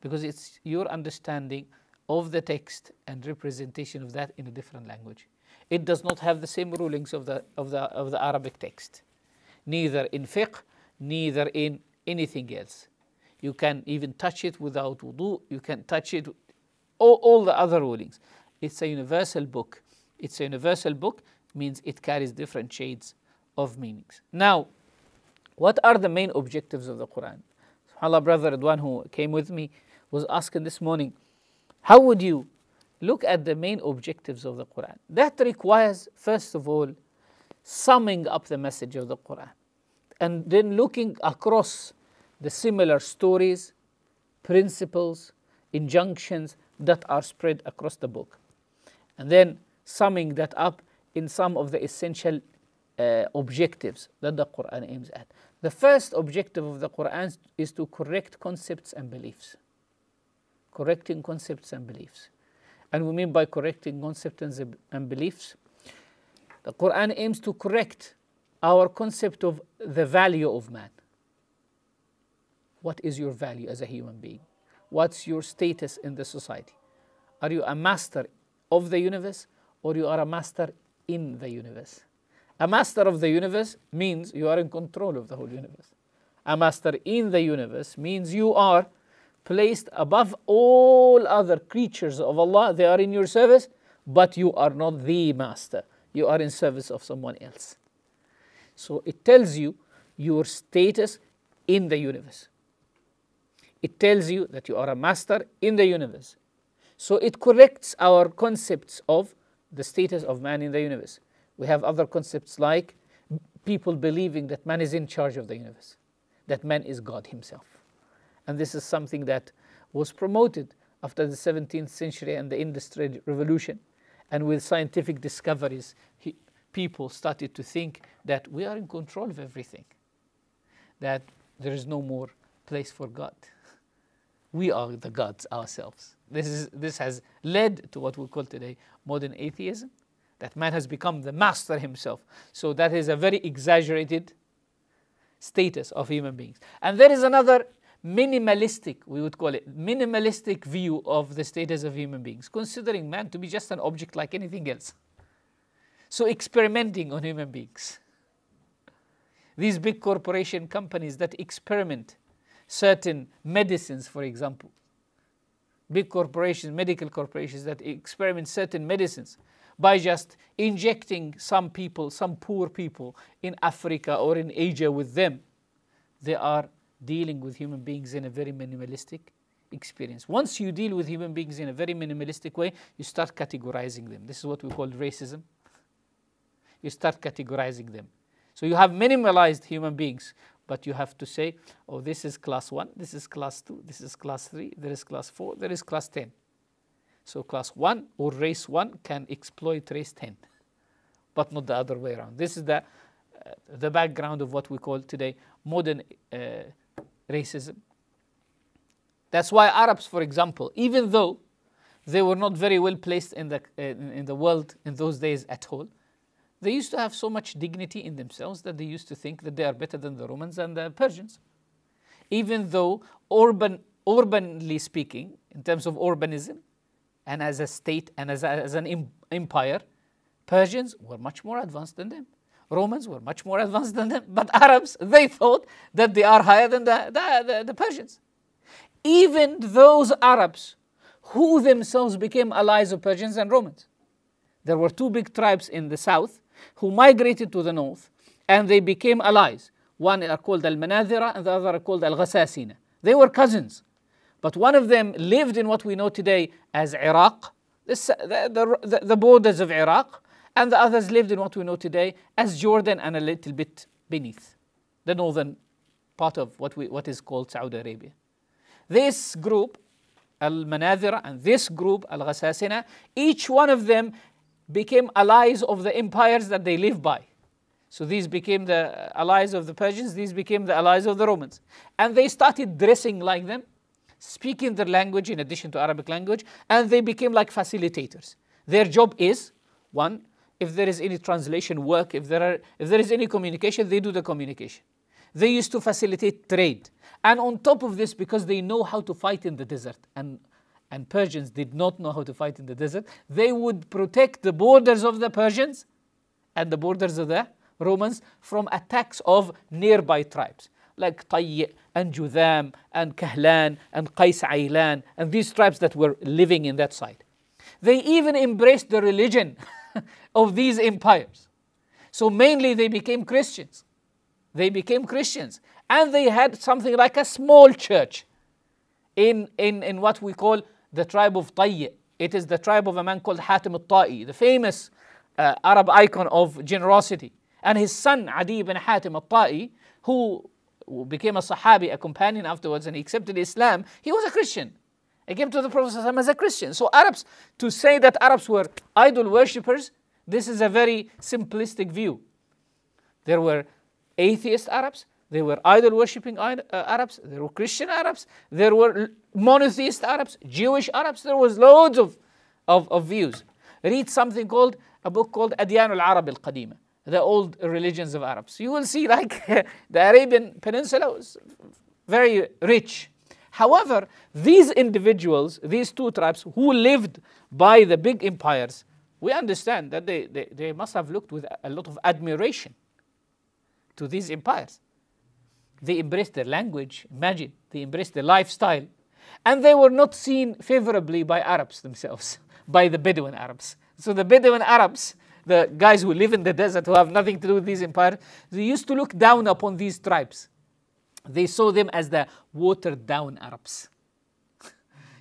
because it's your understanding of the text and representation of that in a different language. It does not have the same rulings of the, of the, of the Arabic text, neither in fiqh, neither in anything else. You can even touch it without wudu, you can touch it, all, all the other rulings. It's a universal book. It's a universal book, means it carries different shades of meanings. Now, what are the main objectives of the Quran? SubhanAllah, brother, the one who came with me, was asking this morning, how would you look at the main objectives of the Quran? That requires, first of all, summing up the message of the Quran and then looking across the similar stories, principles, injunctions that are spread across the book. And then summing that up in some of the essential uh, objectives that the Quran aims at. The first objective of the Quran is to correct concepts and beliefs correcting concepts and beliefs. And we mean by correcting concepts and beliefs, the Quran aims to correct our concept of the value of man. What is your value as a human being? What's your status in the society? Are you a master of the universe or you are a master in the universe? A master of the universe means you are in control of the whole universe. A master in the universe means you are placed above all other creatures of Allah. They are in your service, but you are not the master. You are in service of someone else. So it tells you your status in the universe. It tells you that you are a master in the universe. So it corrects our concepts of the status of man in the universe. We have other concepts like people believing that man is in charge of the universe, that man is God himself. And this is something that was promoted after the 17th century and the Industrial Revolution. And with scientific discoveries, he, people started to think that we are in control of everything, that there is no more place for God. We are the gods ourselves. This, is, this has led to what we call today modern atheism, that man has become the master himself. So that is a very exaggerated status of human beings. And there is another minimalistic, we would call it, minimalistic view of the status of human beings, considering man to be just an object like anything else. So experimenting on human beings. These big corporation companies that experiment certain medicines, for example, big corporations, medical corporations that experiment certain medicines by just injecting some people, some poor people in Africa or in Asia with them, they are dealing with human beings in a very minimalistic experience. Once you deal with human beings in a very minimalistic way, you start categorizing them. This is what we call racism. You start categorizing them. So you have minimalized human beings, but you have to say, oh, this is class 1, this is class 2, this is class 3, there is class 4, there is class 10. So class 1 or race 1 can exploit race 10, but not the other way around. This is the, uh, the background of what we call today modern uh, racism. That's why Arabs, for example, even though they were not very well placed in the, in, in the world in those days at all, they used to have so much dignity in themselves that they used to think that they are better than the Romans and the Persians. Even though urban, urbanly speaking, in terms of urbanism, and as a state and as, a, as an empire, Persians were much more advanced than them. Romans were much more advanced than them, but Arabs, they thought that they are higher than the, the, the, the Persians. Even those Arabs who themselves became allies of Persians and Romans. There were two big tribes in the south who migrated to the north and they became allies. One are called Al Manazira, and the other are called Al Ghassasina. They were cousins, but one of them lived in what we know today as Iraq, the, the, the, the borders of Iraq, and the others lived in what we know today as Jordan and a little bit beneath the northern part of what, we, what is called Saudi Arabia. This group, Al Manazira, and this group, Al Ghassasina, each one of them became allies of the empires that they live by. So these became the allies of the Persians, these became the allies of the Romans. And they started dressing like them, speaking their language in addition to Arabic language, and they became like facilitators. Their job is one, if there is any translation work, if there, are, if there is any communication, they do the communication. They used to facilitate trade. And on top of this, because they know how to fight in the desert, and, and Persians did not know how to fight in the desert, they would protect the borders of the Persians and the borders of the Romans from attacks of nearby tribes like Tayy and Judam and Kahlan and Qais Aylan and these tribes that were living in that side. They even embraced the religion of these empires. So mainly they became Christians. They became Christians. And they had something like a small church in, in, in what we call the tribe of Tayy. It is the tribe of a man called Hatim al-Ta'i, the famous uh, Arab icon of generosity. And his son, Adi ibn Hatim al-Ta'i, who became a Sahabi, a companion afterwards, and he accepted Islam, he was a Christian. I came to the Prophet as a Christian. So Arabs, to say that Arabs were idol worshippers, this is a very simplistic view. There were atheist Arabs, there were idol worshipping uh, Arabs, there were Christian Arabs, there were monotheist Arabs, Jewish Arabs, there was loads of, of, of views. Read something called, a book called Adyan al-Arab al-Qadima, the old religions of Arabs. You will see like the Arabian Peninsula was very rich However, these individuals, these two tribes who lived by the big empires, we understand that they, they, they must have looked with a lot of admiration to these empires. They embraced their language, imagine, they embraced their lifestyle, and they were not seen favorably by Arabs themselves, by the Bedouin Arabs. So the Bedouin Arabs, the guys who live in the desert who have nothing to do with these empires, they used to look down upon these tribes. They saw them as the watered down Arabs.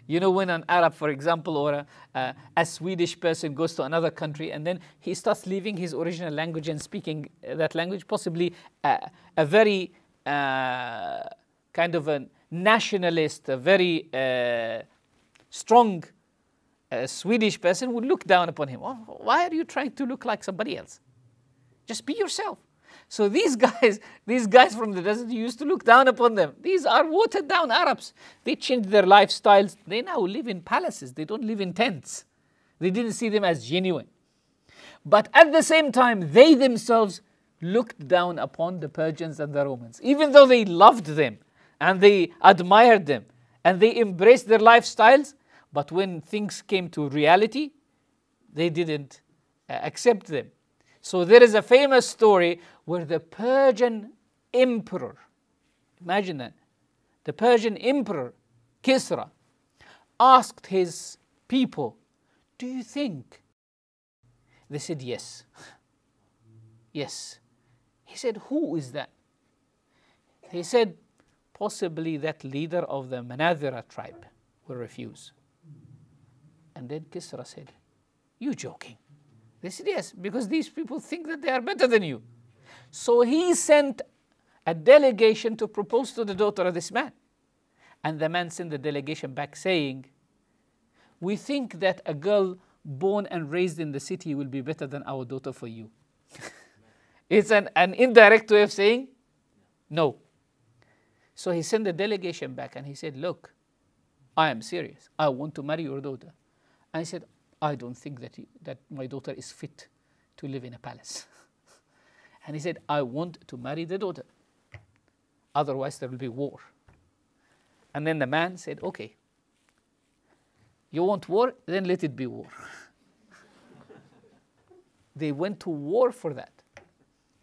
you know, when an Arab, for example, or a, a, Swedish person goes to another country and then he starts leaving his original language and speaking uh, that language, possibly a, a very uh, kind of a nationalist, a very uh, strong a uh, Swedish person would look down upon him. Oh, why are you trying to look like somebody else? Just be yourself. So these guys, these guys from the desert used to look down upon them. These are watered down Arabs. They changed their lifestyles. They now live in palaces. They don't live in tents. They didn't see them as genuine. But at the same time, they themselves looked down upon the Persians and the Romans, even though they loved them and they admired them and they embraced their lifestyles. But when things came to reality, they didn't uh, accept them. So there is a famous story where the Persian emperor. Imagine that. The Persian emperor, Kisra, asked his people, Do you think? They said, Yes. Yes. He said, Who is that? He said, Possibly that leader of the Manavira tribe will refuse. And then Kisra said, You joking? They said, Yes, because these people think that they are better than you. So he sent a delegation to propose to the daughter of this man. And the man sent the delegation back saying, We think that a girl born and raised in the city will be better than our daughter for you. it's an, an indirect way of saying, No. So he sent the delegation back and he said, Look, I am serious. I want to marry your daughter. And he said, I don't think that, he, that my daughter is fit to live in a palace. And he said, I want to marry the daughter. Otherwise, there will be war. And then the man said, Okay, you want war? Then let it be war. they went to war for that.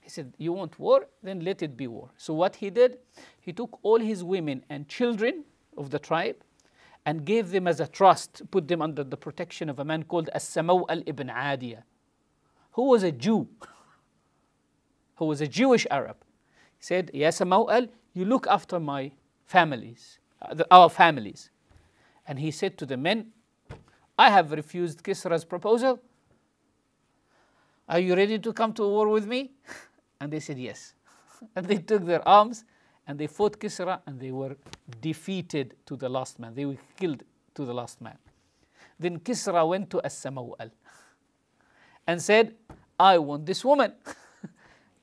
He said, You want war? Then let it be war. So, what he did, he took all his women and children of the tribe and gave them as a trust, put them under the protection of a man called As Samaw al Ibn Adiyah, who was a Jew. who was a Jewish Arab, said, Yes, Maw'al, you look after my families, uh, our families. And he said to the men, I have refused Kisra's proposal. Are you ready to come to war with me? And they said yes. and they took their arms and they fought Kisra and they were defeated to the last man. They were killed to the last man. Then Kisra went to As-Samawal and said, I want this woman.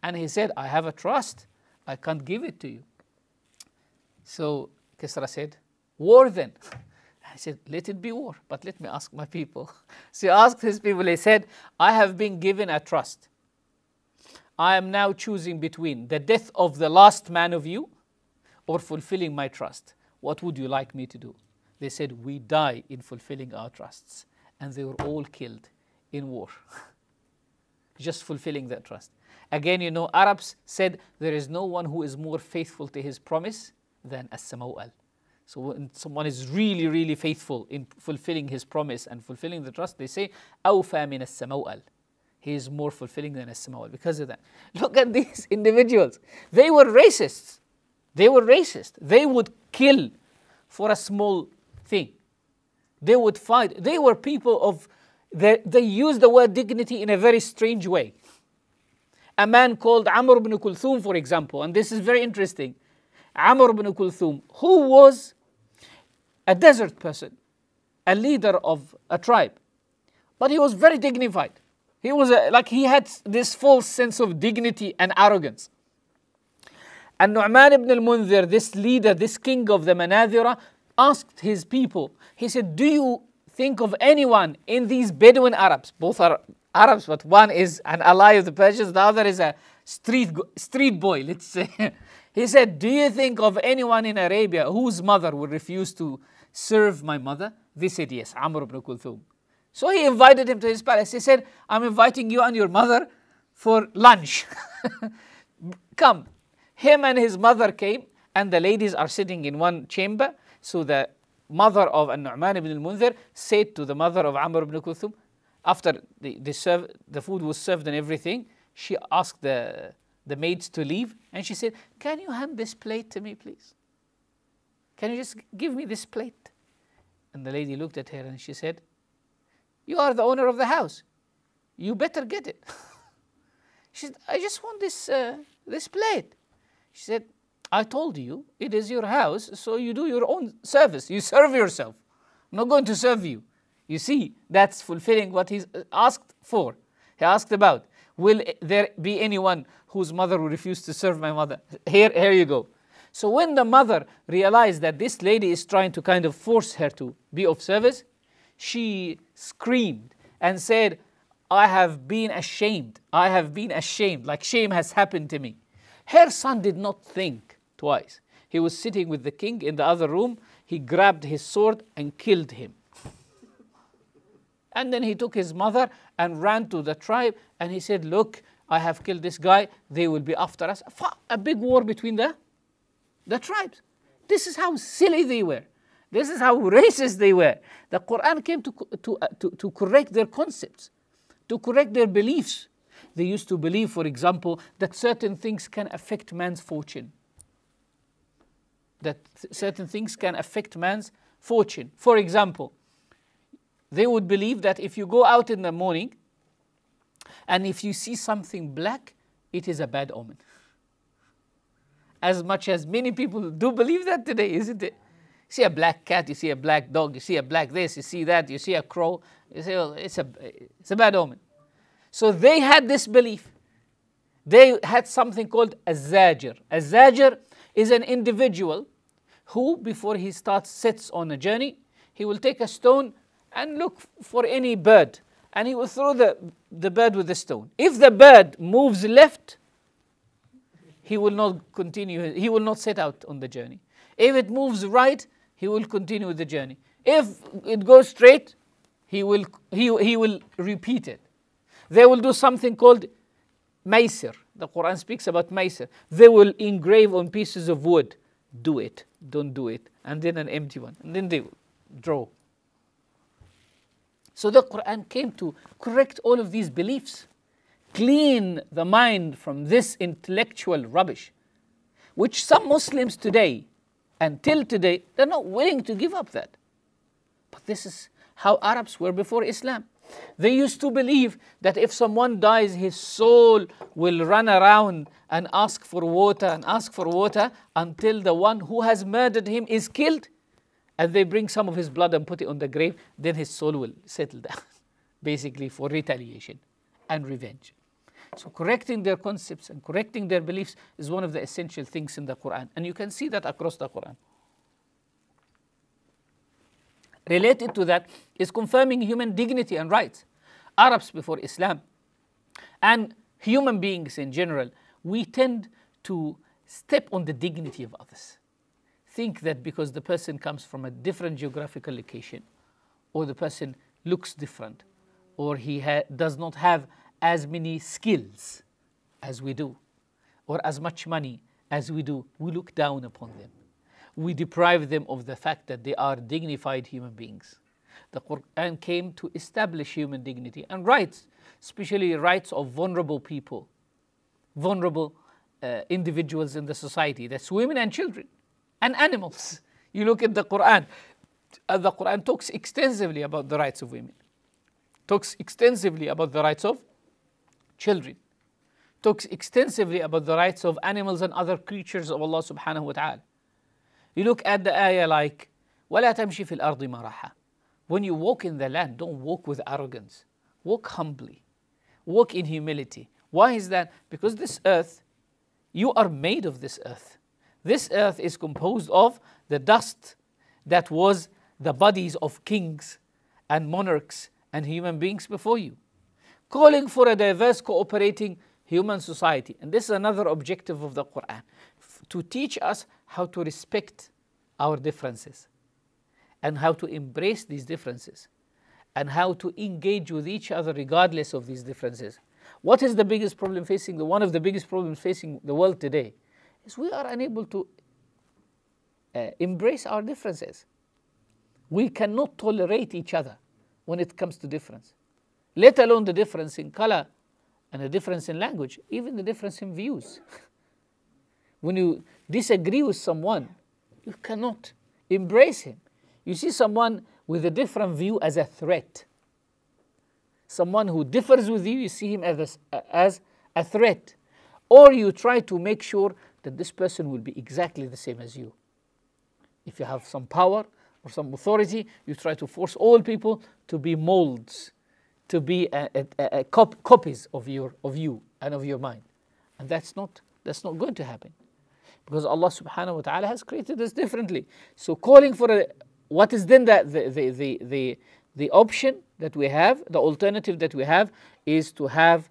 And he said, I have a trust. I can't give it to you. So Kisra said, War then. I said, Let it be war, but let me ask my people. so he asked his people, he said, I have been given a trust. I am now choosing between the death of the last man of you or fulfilling my trust. What would you like me to do? They said, We die in fulfilling our trusts. And they were all killed in war, just fulfilling that trust. Again, you know, Arabs said there is no one who is more faithful to his promise than as-samawal. So when someone is really, really faithful in fulfilling his promise and fulfilling the trust, they say, awfa min as-samawal. He is more fulfilling than as-samawal because of that. Look at these individuals. They were racists. They were racist. They would kill for a small thing. They would fight. They were people of, they, they used the word dignity in a very strange way a man called Amr ibn Kulthum, for example, and this is very interesting. Amr ibn Kulthum, who was a desert person, a leader of a tribe, but he was very dignified. He was a, like he had this false sense of dignity and arrogance. And Nu'man ibn al-Munzir, this leader, this king of the Manadira, asked his people, he said, do you think of anyone in these Bedouin Arabs? Both are Arabs, but one is an ally of the Persians, the other is a street, street boy, let's say. he said, Do you think of anyone in Arabia whose mother would refuse to serve my mother? They said, Yes, Amr ibn Kulthum. So he invited him to his palace. He said, I'm inviting you and your mother for lunch. Come. Him and his mother came, and the ladies are sitting in one chamber. So the mother of An-Nu'man ibn al-Munzir said to the mother of Amr ibn Kulthum, after the, the, serve, the food was served and everything, she asked the, the maids to leave and she said, Can you hand this plate to me, please? Can you just give me this plate? And the lady looked at her and she said, You are the owner of the house. You better get it. she said, I just want this, uh, this plate. She said, I told you it is your house, so you do your own service. You serve yourself. I'm not going to serve you. You see, that's fulfilling what he's uh, asked for. He asked about, will there be anyone whose mother will refuse to serve my mother? Here, here you go. So when the mother realized that this lady is trying to kind of force her to be of service, she screamed and said, I have been ashamed. I have been ashamed. Like shame has happened to me. Her son did not think twice. He was sitting with the king in the other room. He grabbed his sword and killed him. And then he took his mother and ran to the tribe and he said, Look, I have killed this guy, they will be after us. A big war between the, the tribes. This is how silly they were. This is how racist they were. The Quran came to, to, uh, to, to correct their concepts, to correct their beliefs. They used to believe, for example, that certain things can affect man's fortune. That th certain things can affect man's fortune. For example, they would believe that if you go out in the morning and if you see something black, it is a bad omen. As much as many people do believe that today, isn't it? You see a black cat, you see a black dog, you see a black this, you see that, you see a crow, you say, well, it's a, it's a bad omen. So they had this belief. They had something called a zajir. A zajir is an individual who, before he starts, sits on a journey, he will take a stone and look for any bird. And he will throw the, the bird with the stone. If the bird moves left, he will not continue, he will not set out on the journey. If it moves right, he will continue the journey. If it goes straight, he will, he, he will repeat it. They will do something called maisir. The Quran speaks about maisir. They will engrave on pieces of wood. Do it, don't do it. And then an empty one. And then they draw so the Quran came to correct all of these beliefs, clean the mind from this intellectual rubbish, which some Muslims today, until today, they're not willing to give up that. But this is how Arabs were before Islam. They used to believe that if someone dies, his soul will run around and ask for water and ask for water until the one who has murdered him is killed and they bring some of his blood and put it on the grave, then his soul will settle down, basically for retaliation and revenge. So correcting their concepts and correcting their beliefs is one of the essential things in the Quran. And you can see that across the Quran. Related to that is confirming human dignity and rights. Arabs before Islam and human beings in general, we tend to step on the dignity of others think that because the person comes from a different geographical location, or the person looks different, or he does not have as many skills as we do, or as much money as we do, we look down upon them. We deprive them of the fact that they are dignified human beings. The Quran came to establish human dignity and rights, especially rights of vulnerable people, vulnerable uh, individuals in the society. That's women and children and animals. You look at the Quran, uh, the Quran talks extensively about the rights of women, talks extensively about the rights of children, talks extensively about the rights of animals and other creatures of Allah subhanahu wa ta'ala. You look at the ayah like, وَلَا تَمْشِي فِي الْأَرْضِ مَرَحًا When you walk in the land, don't walk with arrogance. Walk humbly. Walk in humility. Why is that? Because this earth, you are made of this earth. This earth is composed of the dust that was the bodies of kings and monarchs and human beings before you, calling for a diverse, cooperating human society. And this is another objective of the Quran to teach us how to respect our differences and how to embrace these differences and how to engage with each other regardless of these differences. What is the biggest problem facing the one of the biggest problems facing the world today? is we are unable to uh, embrace our differences. We cannot tolerate each other when it comes to difference, let alone the difference in color and the difference in language, even the difference in views. when you disagree with someone, you cannot embrace him. You see someone with a different view as a threat. Someone who differs with you, you see him as a, as a threat. Or you try to make sure that this person will be exactly the same as you. If you have some power or some authority, you try to force all people to be molds, to be a, a, a cop copies of, your, of you and of your mind. And that's not, that's not going to happen. Because Allah subhanahu wa ta'ala has created us differently. So calling for a, what is then the, the, the, the, the, the option that we have, the alternative that we have, is to have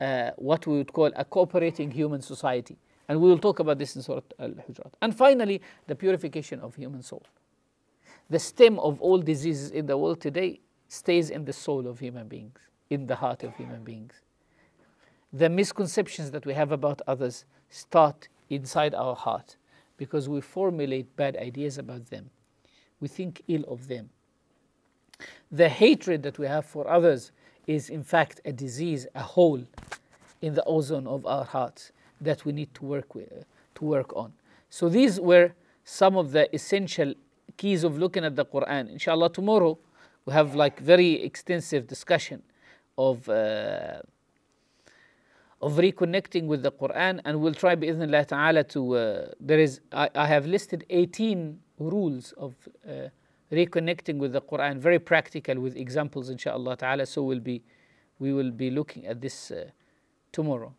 uh, what we would call a cooperating human society and we will talk about this in Surah al Hujrat. And finally, the purification of human soul. The stem of all diseases in the world today stays in the soul of human beings, in the heart of human beings. The misconceptions that we have about others start inside our heart because we formulate bad ideas about them. We think ill of them. The hatred that we have for others is in fact a disease, a hole in the ozone of our hearts that we need to work, with, to work on. So these were some of the essential keys of looking at the Quran. Inshallah, tomorrow we have like very extensive discussion of, uh, of reconnecting with the Quran and we'll try الله تعالى to, uh, there is, I, I, have listed 18 rules of uh, reconnecting with the Quran, very practical with examples inshallah ta'ala. So we'll be, we will be looking at this uh, tomorrow.